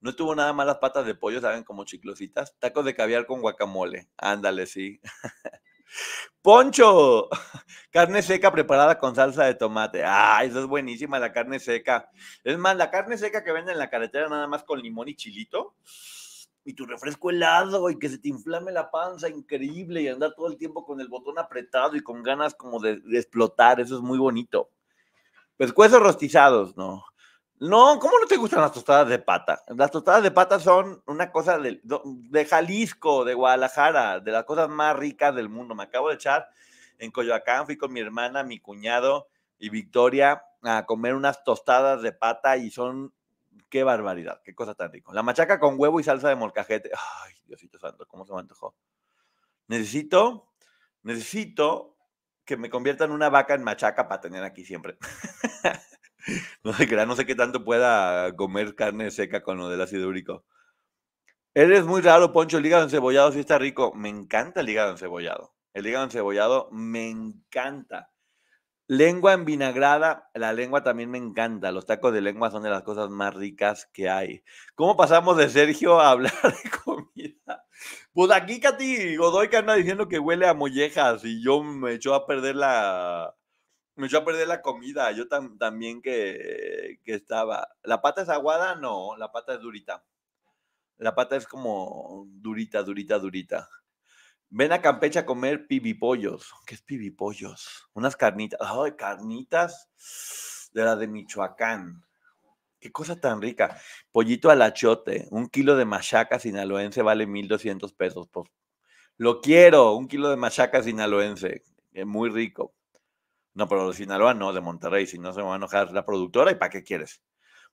No estuvo nada mal las patas de pollo, saben, como chiclositas. Tacos de caviar con guacamole. Ándale, sí. Poncho, carne seca preparada con salsa de tomate. ay, eso es buenísima la carne seca. Es más, la carne seca que venden en la carretera nada más con limón y chilito. Y tu refresco helado y que se te inflame la panza, increíble, y andar todo el tiempo con el botón apretado y con ganas como de, explotar, eso es muy bonito. Pescuezos rostizados, no. No, ¿cómo no te gustan las tostadas de pata? Las tostadas de pata son una cosa de, de, Jalisco, de Guadalajara, de las cosas más ricas del mundo. Me acabo de echar en Coyoacán, fui con mi hermana, mi cuñado y Victoria a comer unas tostadas de pata y son, qué barbaridad, qué cosa tan rico. La machaca con huevo y salsa de molcajete. Ay, Diosito santo, ¿cómo se me antojó? Necesito, necesito que me conviertan una vaca en machaca para tener aquí siempre. No sé, no sé qué tanto pueda comer carne seca con lo del ácido úrico. Eres muy raro, Poncho. El hígado encebollado sí está rico. Me encanta el hígado encebollado. El hígado encebollado me encanta. Lengua envinagrada, la lengua también me encanta. Los tacos de lengua son de las cosas más ricas que hay. ¿Cómo pasamos de Sergio a hablar de comida? Pues aquí Katy Godoy que anda diciendo que huele a mollejas y yo me echó a perder la, me echó a perder la comida, yo también que, estaba. ¿La pata es aguada? No, la pata es durita. La pata es como durita, durita, durita. Ven a Campeche a comer pibipollos. ¿Qué es pibipollos? Unas carnitas. ¡Ay, carnitas! De la de Michoacán. Qué cosa tan rica. Pollito al achote. Un kilo de machaca sinaloense vale 1,200 pesos. Pues, lo quiero. Un kilo de machaca sinaloense. Es eh, muy rico. No, pero de Sinaloa no, de Monterrey, si no se me va a enojar la productora, ¿y para qué quieres?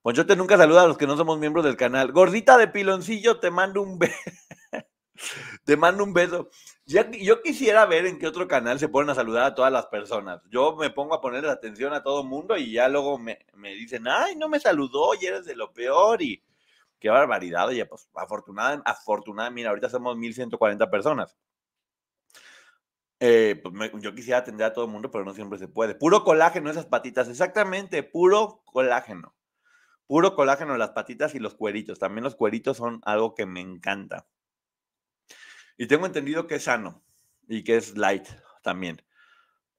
Pues yo te nunca saludo a los que no somos miembros del canal. Gordita de piloncillo, te mando un beso. te mando un beso. Ya, yo quisiera ver en qué otro canal se ponen a saludar a todas las personas. Yo me pongo a poner atención a todo mundo y ya luego me, me dicen, ay, no me saludó y eres de lo peor y qué barbaridad. Oye, pues afortunada, afortunada, mira, ahorita somos 1140 personas. Eh, pues, yo quisiera atender a todo el mundo, pero no siempre se puede. Puro colágeno esas patitas, exactamente, puro colágeno. Puro colágeno las patitas y los cueritos. También los cueritos son algo que me encanta. Y tengo entendido que es sano y que es light también.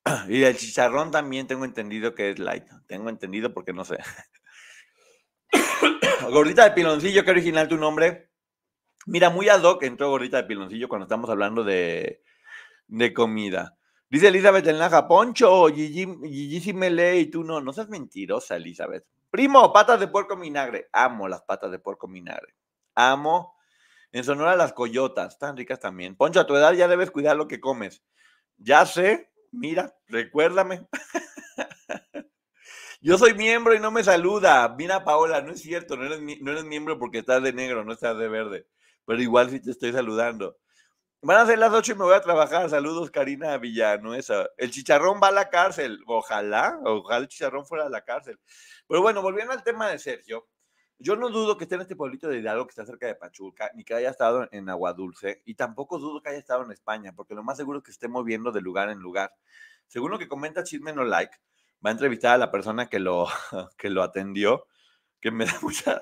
Y el chicharrón también tengo entendido que es light. Tengo entendido porque no sé. Gordita de piloncillo, qué original tu nombre. Mira, muy ad hoc entró Gordita de piloncillo cuando estamos hablando de, de comida. Dice Elizabeth en Laja, Poncho, Gigi, si me lee y tú no. No seas mentirosa, Elizabeth. Primo, patas de puerco vinagre. Amo las patas de puerco vinagre. Amo. En Sonora las coyotas, tan ricas también. Poncho, a tu edad ya debes cuidar lo que comes. Ya sé, mira, recuérdame. Yo soy miembro y no me saluda. Mira, Paola, no es cierto, no eres, no eres miembro porque estás de negro, no estás de verde. Pero igual sí te estoy saludando. Van a ser las ocho y me voy a trabajar. Saludos, Karina Villanueva. El chicharrón va a la cárcel. Ojalá, ojalá el chicharrón fuera a la cárcel. Pero bueno, volviendo al tema de Sergio, yo no dudo que esté en este pueblito de Hidalgo que está cerca de Pachuca, ni que haya estado en Aguadulce, y tampoco dudo que haya estado en España, porque lo más seguro es que esté moviendo de lugar en lugar. Según lo que comenta Chisme No Like, va a entrevistar a la persona que lo, que lo atendió, que me da mucha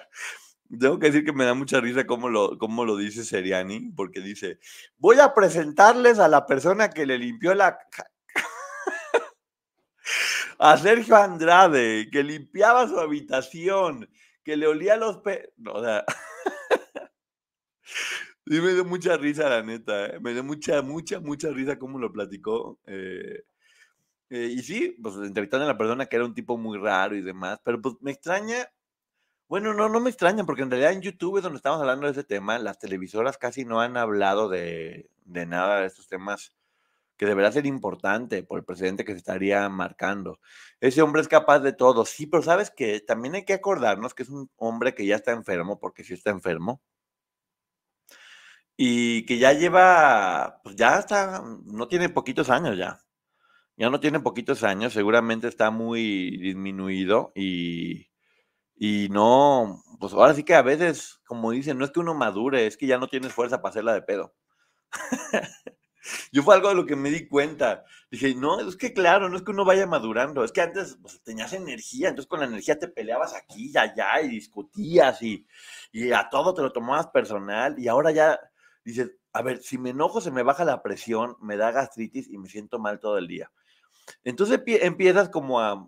tengo que decir que me da mucha risa cómo lo, cómo lo dice Seriani, porque dice, voy a presentarles a la persona que le limpió la... a Sergio Andrade, que limpiaba su habitación, que le olía los pe... o sea... sí me dio mucha risa, la neta, ¿eh? me dio mucha, mucha, mucha risa cómo lo platicó. Eh, eh, y sí, pues entrevistando a la persona que era un tipo muy raro y demás, pero pues me extraña bueno, no, no me extrañan, porque en realidad en YouTube es donde estamos hablando de ese tema. Las televisoras casi no han hablado de, nada de estos temas que deberá ser importante por el presidente que se estaría marcando. Ese hombre es capaz de todo, sí, pero sabes que también hay que acordarnos que es un hombre que ya está enfermo, porque sí está enfermo, y que ya lleva, pues ya está, no tiene poquitos años ya, ya no tiene poquitos años, seguramente está muy disminuido y y no, pues ahora sí que a veces, como dicen, no es que uno madure, es que ya no tienes fuerza para hacerla de pedo. Yo fue algo de lo que me di cuenta. Dije, no, es que claro, no es que uno vaya madurando, es que antes pues, tenías energía, entonces con la energía te peleabas aquí y allá y discutías y, y a todo te lo tomabas personal y ahora ya dices, a ver, si me enojo se me baja la presión, me da gastritis y me siento mal todo el día. Entonces empiezas como a...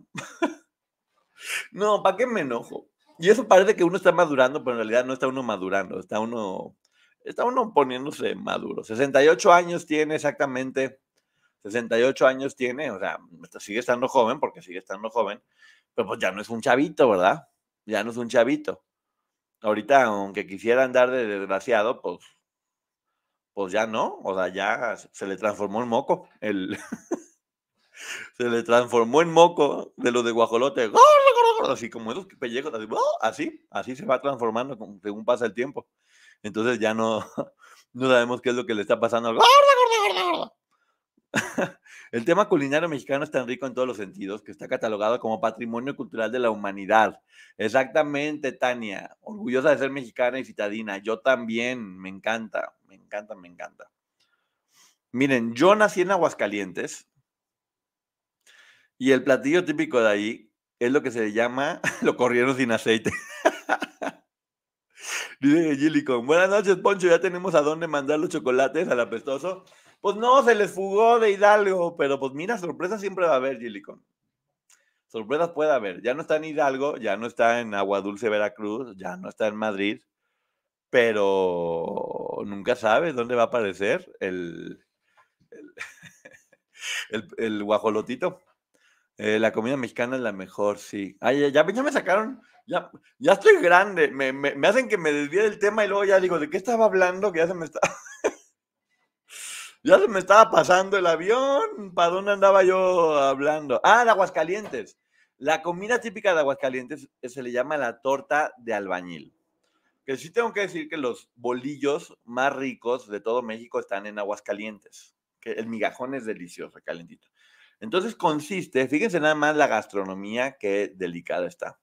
No, ¿para qué me enojo? Y eso parece que uno está madurando, pero en realidad no está uno madurando, está uno, está uno poniéndose maduro. 68 años tiene exactamente, 68 años tiene, o sea, sigue estando joven porque sigue estando joven, pero pues ya no es un chavito, ¿verdad? Ya no es un chavito. Ahorita, aunque quisiera andar de desgraciado, pues, pues ya no, o sea, ya se le transformó en moco, se le transformó en moco de lo de guajolote así como esos pellejos, así, ¡oh! así, se va transformando según pasa el tiempo. Entonces ya no, no sabemos qué es lo que le está pasando el tema culinario mexicano es tan rico en todos los sentidos que está catalogado como patrimonio cultural de la humanidad. Exactamente, Tania. Orgullosa de ser mexicana y citadina. Yo también. Me encanta, me encanta, me encanta. Miren, yo nací en Aguascalientes y el platillo típico de ahí es lo que se llama lo corrieron sin aceite. Dice Gillicon, buenas noches, Poncho, ya tenemos a dónde mandar los chocolates al apestoso. Pues no, se les fugó de Hidalgo, pero pues mira, sorpresa siempre va a haber, Gillicon. Sorpresas puede haber. Ya no está en Hidalgo, ya no está en Agua Dulce, Veracruz, ya no está en Madrid, pero nunca sabes dónde va a aparecer el guajolotito. Eh, la comida mexicana es la mejor, sí. Ay, ya, me sacaron, ya, ya estoy grande, me, hacen que me desvíe del tema y luego ya digo, ¿de qué estaba hablando? Que ya se me está... ya se me estaba pasando el avión, ¿para dónde andaba yo hablando? Ah, de Aguascalientes. La comida típica de Aguascalientes se le llama la torta de albañil. Que sí tengo que decir que los bolillos más ricos de todo México están en Aguascalientes. Que el migajón es delicioso, calentito. Entonces consiste, fíjense nada más la gastronomía que delicada está.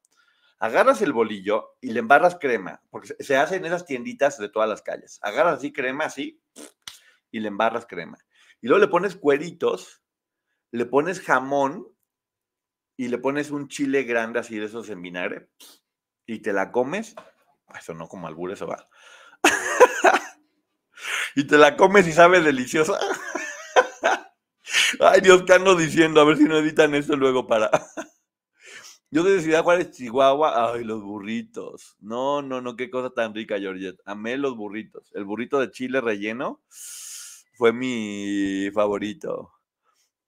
Agarras el bolillo y le embarras crema, porque se hace en esas tienditas de todas las calles. Agarras así crema, así, y le embarras crema. Y luego le pones cueritos, le pones jamón y le pones un chile grande así de esos en vinagre y te la comes. Eso no como albur, eso va. y te la comes y sabe deliciosa. Ay, Dios, ¿qué ando diciendo? A ver si no editan eso luego para. Yo de Ciudad Juárez, Chihuahua, ay, los burritos. No, no, no, qué cosa tan rica, Georgette. Amé los burritos. El burrito de chile relleno fue mi favorito.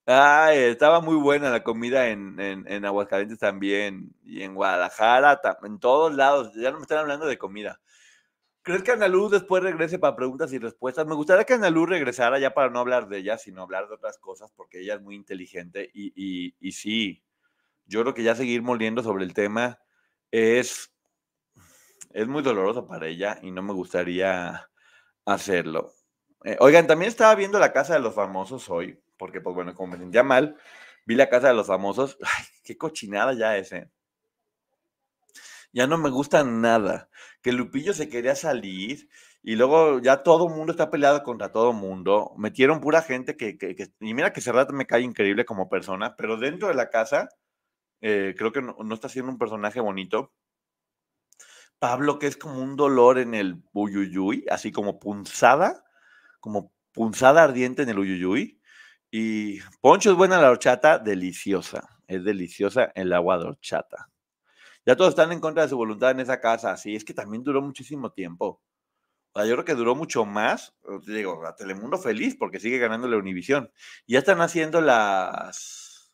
Ay, estaba muy buena la comida en, en, en Aguascalientes también y en Guadalajara, en todos lados. Ya no me están hablando de comida. ¿Crees que Analú después regrese para preguntas y respuestas? Me gustaría que Analú regresara ya para no hablar de ella, sino hablar de otras cosas, porque ella es muy inteligente y, y, sí, yo creo que ya seguir moliendo sobre el tema es, es muy doloroso para ella y no me gustaría hacerlo. Eh, oigan, también estaba viendo la casa de los famosos hoy, porque pues bueno, como me sentía mal, vi la casa de los famosos. Ay, qué cochinada ya es, ¿eh? ya no me gusta nada. Que Lupillo se quería salir y luego ya todo el mundo está peleado contra todo el mundo. Metieron pura gente que, Y mira que Serrat me cae increíble como persona, pero dentro de la casa eh, creo que no, no, está siendo un personaje bonito. Pablo, que es como un dolor en el uyuyuy, así como punzada, como punzada ardiente en el uyuyuy. Y Poncho es buena la horchata, deliciosa. Es deliciosa el agua de horchata. Ya todos están en contra de su voluntad en esa casa, Sí, es que también duró muchísimo tiempo. O sea, yo creo que duró mucho más, digo, a Telemundo feliz porque sigue ganando la Univisión. Ya están haciendo las,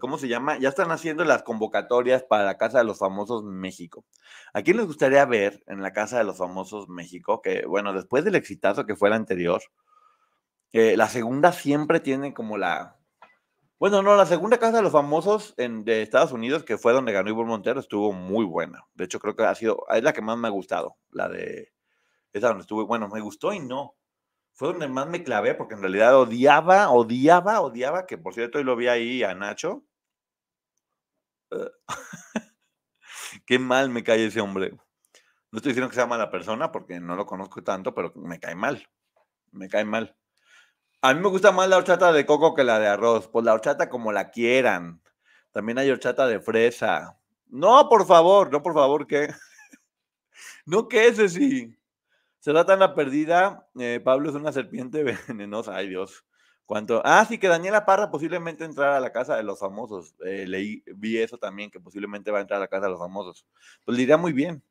¿cómo se llama? Ya están haciendo las convocatorias para la Casa de los Famosos México. ¿A quién les gustaría ver en la Casa de los Famosos México? Que, bueno, después del exitazo que fue el anterior, la segunda siempre tiene como la, bueno, no, la segunda casa de los famosos de Estados Unidos, que fue donde ganó Ivo Montero, estuvo muy buena. De hecho, creo que ha sido, es la que más me ha gustado, la de, esa donde estuve, bueno, me gustó y no. Fue donde más me clavé, porque en realidad odiaba, odiaba, odiaba, que por cierto, hoy lo vi ahí a Nacho. Eh, qué mal me cae ese hombre. No estoy diciendo que sea mala persona, porque no lo conozco tanto, pero me cae mal. Me cae mal. A mí me gusta más la horchata de coco que la de arroz. Pues la horchata como la quieran. También hay horchata de fresa. No, por favor, no, por favor, ¿qué? no, ¿qué es sí. Será tan la perdida. Eh, Pablo es una serpiente venenosa. Ay, Dios. ¿Cuánto? Ah, sí, que Daniela Parra posiblemente entrará a la casa de los famosos. Eh, leí, vi eso también, que posiblemente va a entrar a la casa de los famosos. Pues le diría muy bien.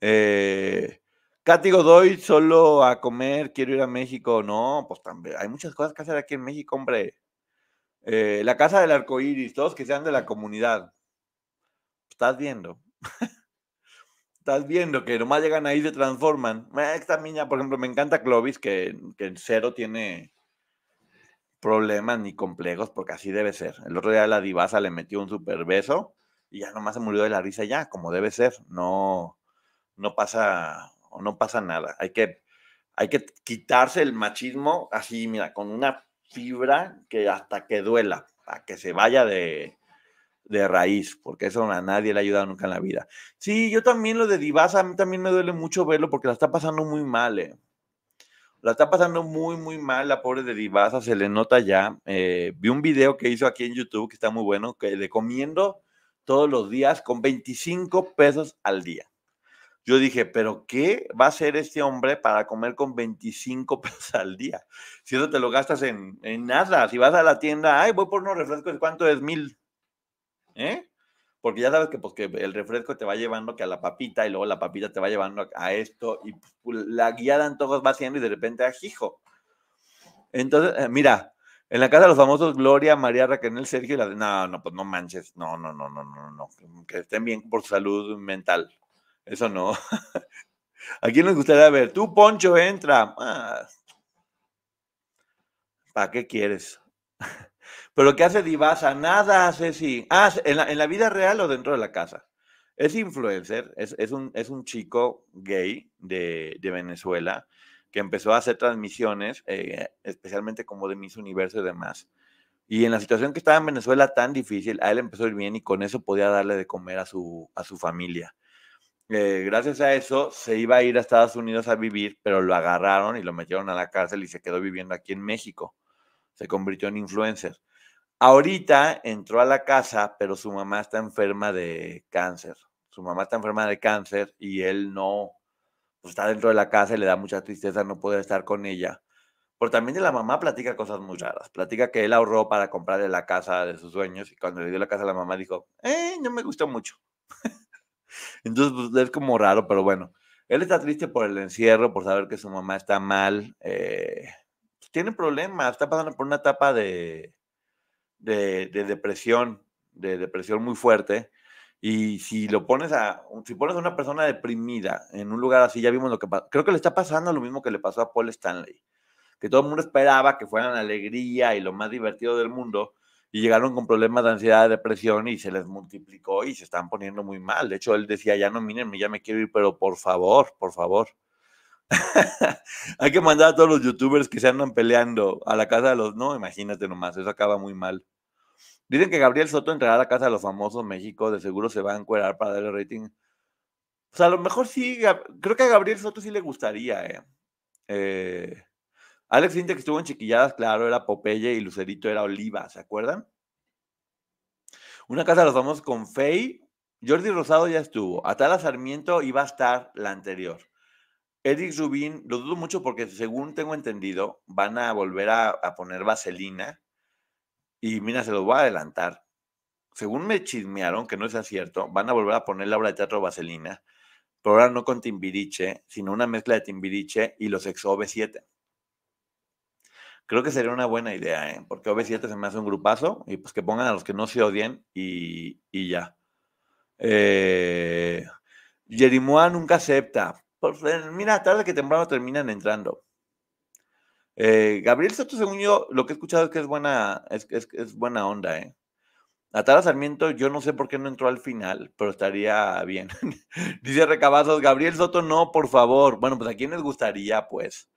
Eh, Cátigo, Godoy, solo a comer, quiero ir a México. No, pues también hay muchas cosas que hacer aquí en México, hombre. Eh, la casa del arco iris, todos que sean de la comunidad. Estás viendo. Estás viendo que nomás llegan ahí y se transforman. Eh, esta niña, por ejemplo, me encanta Clovis, que, en cero tiene problemas ni complejos, porque así debe ser. El otro día la divasa le metió un super beso y ya nomás se murió de la risa ya, como debe ser. No, no pasa no pasa nada. Hay que, hay que quitarse el machismo así, mira, con una fibra que hasta que duela, para que se vaya de, de raíz, porque eso a nadie le ha ayudado nunca en la vida. Sí, yo también lo de Divasa, a mí también me duele mucho verlo porque la está pasando muy mal, eh. La está pasando muy, muy mal la pobre de Divasa, se le nota ya. Eh, vi un video que hizo aquí en YouTube que está muy bueno, que le comiendo todos los días con 25 pesos al día. Yo dije, pero ¿qué va a hacer este hombre para comer con 25 pesos al día? Si eso te lo gastas en, en nada, si vas a la tienda, ay, voy por unos refrescos, ¿cuánto es? Mil. ¿Eh? porque ya sabes que, pues, el refresco te va llevando que a la papita y luego la papita te va llevando a esto y pues, la guiada en antojos va haciendo y de repente a Jijo. Entonces, eh, mira, en la casa de los famosos Gloria, María, Raquel, Sergio y la de, no, no, pues no manches, no, no, no, no, no, no, que estén bien por salud mental. Eso no. ¿A quién gustaría ver? Tú, Poncho, entra. ¿Para qué quieres? Pero ¿qué hace divasa Nada hace sí. Ah, ¿en la, vida real o dentro de la casa. Es influencer, es, un, es un, chico gay de, Venezuela que empezó a hacer transmisiones, eh, especialmente como de Miss Universo y demás. Y en la situación que estaba en Venezuela tan difícil, a él empezó a ir bien y con eso podía darle de comer a su, a su familia. Eh, gracias a eso se iba a ir a Estados Unidos a vivir, pero lo agarraron y lo metieron a la cárcel y se quedó viviendo aquí en México. Se convirtió en influencer. Ahorita entró a la casa, pero su mamá está enferma de cáncer. Su mamá está enferma de cáncer y él no pues, está dentro de la casa y le da mucha tristeza no poder estar con ella. Por también de la mamá platica cosas muy raras. Platica que él ahorró para comprarle la casa de sus sueños y cuando le dio la casa a la mamá dijo, eh, no me gustó mucho. Entonces, pues, es como raro, pero bueno. Él está triste por el encierro, por saber que su mamá está mal. Eh, pues, tiene problemas, está pasando por una etapa de, depresión, de depresión muy fuerte. Y si lo pones a, si pones a una persona deprimida en un lugar así, ya vimos lo que Creo que le está pasando lo mismo que le pasó a Paul Stanley, que todo el mundo esperaba que fuera la alegría y lo más divertido del mundo, y llegaron con problemas de ansiedad, depresión y se les multiplicó y se están poniendo muy mal. De hecho, él decía, ya no, mírenme, ya me quiero ir, pero por favor, por favor. Hay que mandar a todos los youtubers que se andan peleando a la casa de los... No, imagínate nomás, eso acaba muy mal. Dicen que Gabriel Soto entrará a la casa de los famosos México, de seguro se va a encuerar para darle rating. O pues, sea, a lo mejor sí, creo que a Gabriel Soto sí le gustaría, eh. eh Alex que estuvo en Chiquilladas, claro, era Popeye y Lucerito era Oliva, ¿se acuerdan? Una casa los vamos con Fey. Jordi Rosado ya estuvo. Atala Sarmiento iba a estar la anterior. Eric Rubín, lo dudo mucho porque según tengo entendido, van a volver a, poner vaselina. Y mira, se los voy a adelantar. Según me chismearon, que no es cierto, van a volver a poner la obra de teatro vaselina, pero ahora no con Timbiriche, sino una mezcla de Timbiriche y los ex OV7. Creo que sería una buena idea, ¿eh? porque ob 7 se me hace un grupazo y pues que pongan a los que no se odien y, ya. Eh, nunca acepta. Pues, eh, mira, tarde que temprano terminan entrando. Eh, Gabriel Soto, según yo, lo que he escuchado es que es buena, es, es, buena onda, ¿eh? Atara Sarmiento, yo no sé por qué no entró al final, pero estaría bien. Dice Recabazos, Gabriel Soto, no, por favor. Bueno, pues a quién les gustaría, pues.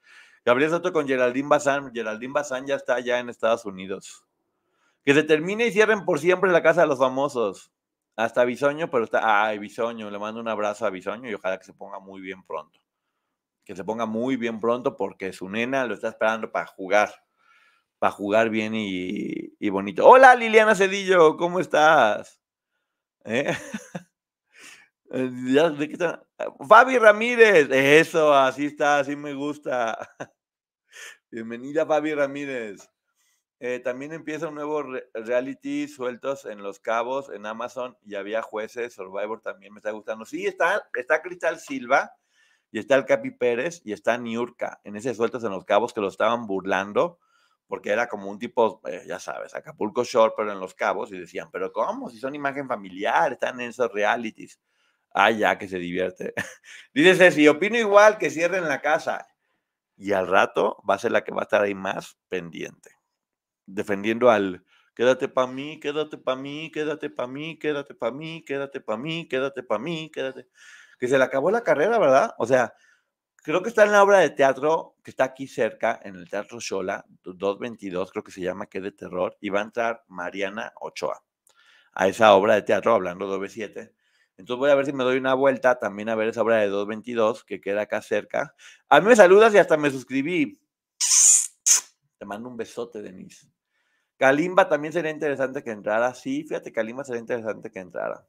Gabriel Soto con Geraldine Bazán. Geraldine Bazán ya está allá en Estados Unidos. Que se termine y cierren por siempre la casa de los famosos. Hasta Bisoño, pero está. Ay, Bisoño, le mando un abrazo a Bisoño y ojalá que se ponga muy bien pronto. Que se ponga muy bien pronto porque su nena lo está esperando para jugar. Para jugar bien y, bonito. Hola Liliana Cedillo, ¿cómo estás? ¿Eh? Fabi Ramírez, eso, así está, así me gusta. Bienvenida, Fabi Ramírez. Eh, también empieza un nuevo reality sueltos en Los Cabos, en Amazon, y había jueces, Survivor también me está gustando. Sí, está, está Cristal Silva, y está el Capi Pérez, y está Niurka, en ese sueltos en Los Cabos que lo estaban burlando, porque era como un tipo, eh, ya sabes, Acapulco Short, pero en Los Cabos, y decían, pero ¿cómo? Si son imagen familiar, están en esos realities. Ah, ya, que se divierte. Dice si opino igual que cierren la casa y al rato va a ser la que va a estar ahí más pendiente, defendiendo al quédate para mí, quédate para mí, quédate para mí, quédate para mí, quédate para mí, quédate para mí, quédate. Que se le acabó la carrera, ¿verdad? O sea, creo que está en la obra de teatro que está aquí cerca, en el Teatro Shola, 222, creo que se llama, que de terror, y va a entrar Mariana Ochoa a esa obra de teatro, hablando de OV7, entonces voy a ver si me doy una vuelta también a ver esa obra de 222 que queda acá cerca. A mí me saludas y hasta me suscribí. Te mando un besote, Denise. Kalimba también sería interesante que entrara. Sí, fíjate, Kalimba sería interesante que entrara.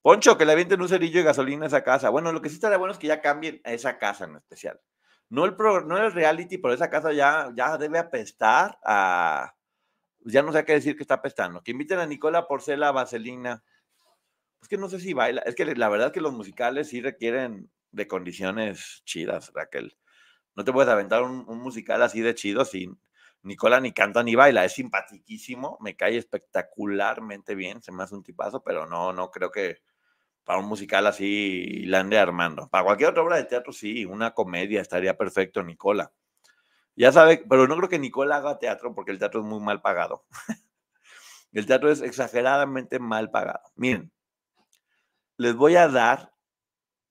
Poncho, que le avienten un cerillo de gasolina a esa casa. Bueno, lo que sí estaría bueno es que ya cambien a esa casa en especial. No el, pro, no el reality, pero esa casa ya, ya debe apestar a... Ya no sé qué decir que está apestando. Que inviten a Nicola Porcela Vaselina. Es que no sé si baila. Es que la verdad es que los musicales sí requieren de condiciones chidas, Raquel. No te puedes aventar un, musical así de chido sin Nicola ni canta ni baila. Es simpaticísimo. me cae espectacularmente bien, se me hace un tipazo, pero no, no creo que para un musical así la ande armando. Para cualquier otra obra de teatro, sí, una comedia estaría perfecto, Nicola. Ya sabe, pero no creo que Nicola haga teatro porque el teatro es muy mal pagado. el teatro es exageradamente mal pagado. Miren, les voy a dar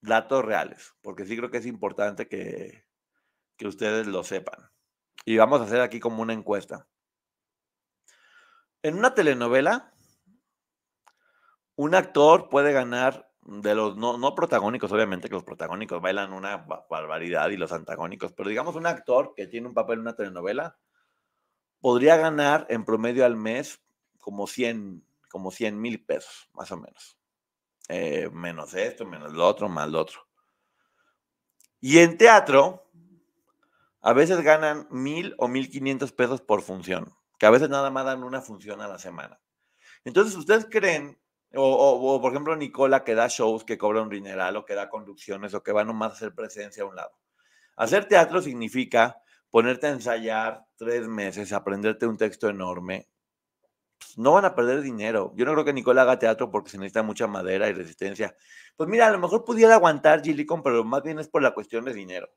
datos reales, porque sí creo que es importante que, ustedes lo sepan. Y vamos a hacer aquí como una encuesta. En una telenovela, un actor puede ganar de los no, no, protagónicos, obviamente que los protagónicos bailan una barbaridad y los antagónicos, pero digamos un actor que tiene un papel en una telenovela podría ganar en promedio al mes como 100, como 100 mil pesos, más o menos. Eh, menos esto, menos lo otro, más lo otro. Y en teatro, a veces ganan mil o mil quinientos pesos por función, que a veces nada más dan una función a la semana. Entonces, ¿ustedes creen, o, por ejemplo Nicola que da shows, que cobra un dineral, o que da conducciones, o que va nomás a hacer presencia a un lado? Hacer teatro significa ponerte a ensayar tres meses, aprenderte un texto enorme, pues, no van a perder dinero. Yo no creo que Nicole haga teatro porque se necesita mucha madera y resistencia. Pues mira, a lo mejor pudiera aguantar Gillicon, pero más bien es por la cuestión de dinero.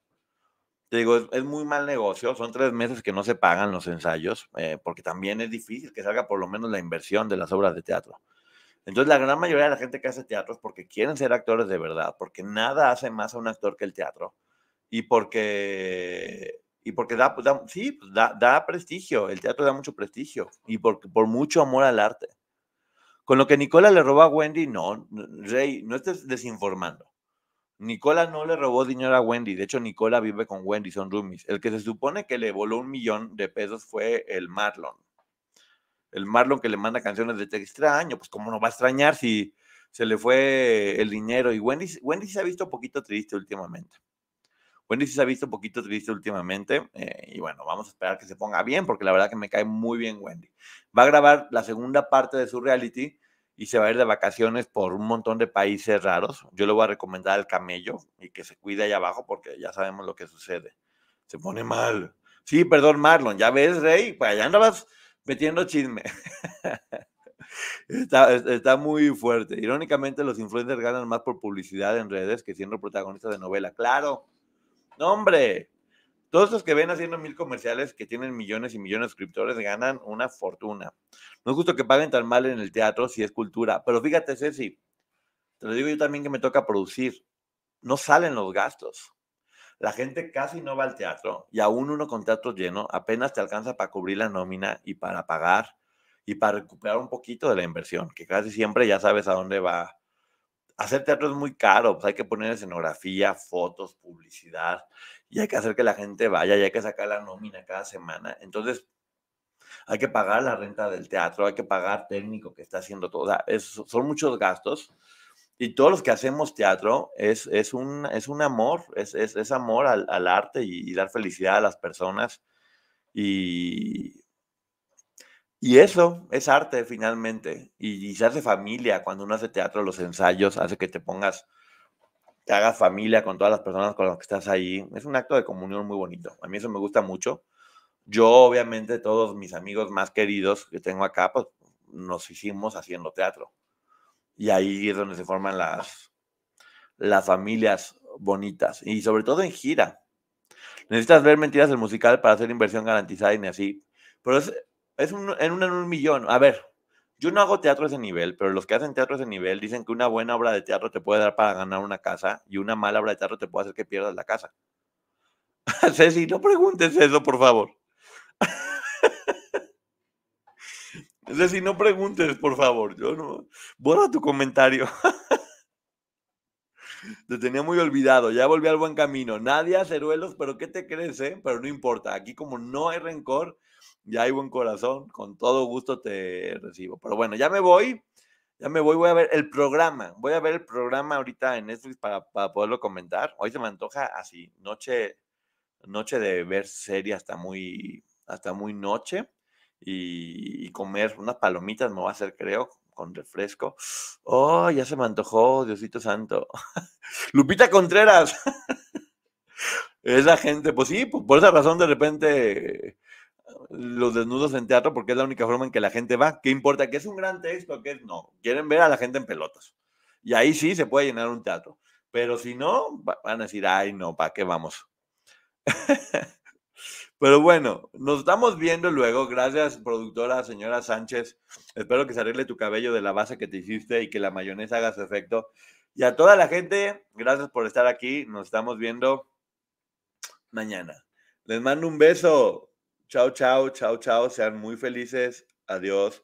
Te digo, es, muy mal negocio. Son tres meses que no se pagan los ensayos, eh, porque también es difícil que salga por lo menos la inversión de las obras de teatro. Entonces, la gran mayoría de la gente que hace teatro es porque quieren ser actores de verdad, porque nada hace más a un actor que el teatro y porque y porque da, pues, sí, pues, da, prestigio, el teatro da mucho prestigio y por, mucho amor al arte. Con lo que Nicola le robó a Wendy, no, Rey, no estés desinformando. Nicola no le robó dinero a Wendy, de hecho Nicola vive con Wendy, son roomies. El que se supone que le voló un millón de pesos fue el Marlon. El Marlon que le manda canciones de te extraño, pues cómo no va a extrañar si se le fue el dinero. Y Wendy, Wendy se ha visto un poquito triste últimamente. Wendy sí se ha visto un poquito triste últimamente eh, y bueno, vamos a esperar que se ponga bien porque la verdad que me cae muy bien Wendy. Va a grabar la segunda parte de su reality y se va a ir de vacaciones por un montón de países raros. Yo le voy a recomendar al camello y que se cuide allá abajo porque ya sabemos lo que sucede. Se pone mal. Sí, perdón, Marlon, ya ves, Rey, pues allá andabas metiendo chisme. Está, está, muy fuerte. Irónicamente, los influencers ganan más por publicidad en redes que siendo protagonistas de novela. Claro, no, hombre. Todos los que ven haciendo mil comerciales que tienen millones y millones de suscriptores ganan una fortuna. No es justo que paguen tan mal en el teatro si es cultura. Pero fíjate, Ceci, te lo digo yo también que me toca producir. No salen los gastos. La gente casi no va al teatro y aún uno con teatro lleno apenas te alcanza para cubrir la nómina y para pagar y para recuperar un poquito de la inversión, que casi siempre ya sabes a dónde va hacer teatro es muy caro, pues hay que poner escenografía, fotos, publicidad, y hay que hacer que la gente vaya, y hay que sacar la nómina cada semana. Entonces, hay que pagar la renta del teatro, hay que pagar técnico que está haciendo todo. son muchos gastos. Y todos los que hacemos teatro es, es, un, es un amor, es, amor al, arte y, y, dar felicidad a las personas. Y y eso es arte finalmente. Y, se hace familia. Cuando uno hace teatro, los ensayos, hace que te pongas, te hagas familia con todas las personas con las que estás ahí. Es un acto de comunión muy bonito. A mí eso me gusta mucho. Yo, obviamente, todos mis amigos más queridos que tengo acá, pues nos hicimos haciendo teatro. Y ahí es donde se forman las, las familias bonitas. Y sobre todo en gira. Necesitas ver Mentiras el musical para hacer inversión garantizada y así. Pero es, es un, en, un, millón. A ver, yo no hago teatro de ese nivel, pero los que hacen teatro de ese nivel dicen que una buena obra de teatro te puede dar para ganar una casa y una mala obra de teatro te puede hacer que pierdas la casa. Ceci, no preguntes eso, por favor. Ceci, no preguntes, por favor. Yo no. Borra tu comentario. Te tenía muy olvidado, ya volví al buen camino. nadie hace Ceruelos, pero ¿qué te crees, eh? Pero no importa, aquí como no hay rencor, ya hay buen corazón, con todo gusto te recibo. Pero bueno, ya me voy, ya me voy, voy a ver el programa, voy a ver el programa ahorita en Netflix para, poderlo comentar. Hoy se me antoja así, noche, noche de ver serie hasta muy, hasta muy noche y, comer unas palomitas me va a hacer, creo, con refresco. Oh, ya se me antojó, Diosito Santo. Lupita Contreras. es la gente, pues sí, por esa razón de repente los desnudos en teatro porque es la única forma en que la gente va. ¿Qué importa? ¿Que es un gran texto? ¿Que No. Quieren ver a la gente en pelotas. Y ahí sí se puede llenar un teatro. Pero si no, van a decir, ay, no, ¿para qué vamos? Pero bueno, nos estamos viendo luego. Gracias, productora, señora Sánchez. Espero que se arregle tu cabello de la base que te hiciste y que la mayonesa haga su efecto. Y a toda la gente, gracias por estar aquí. Nos estamos viendo mañana. Les mando un beso. Chao, chao, chao, chao. Sean muy felices. Adiós.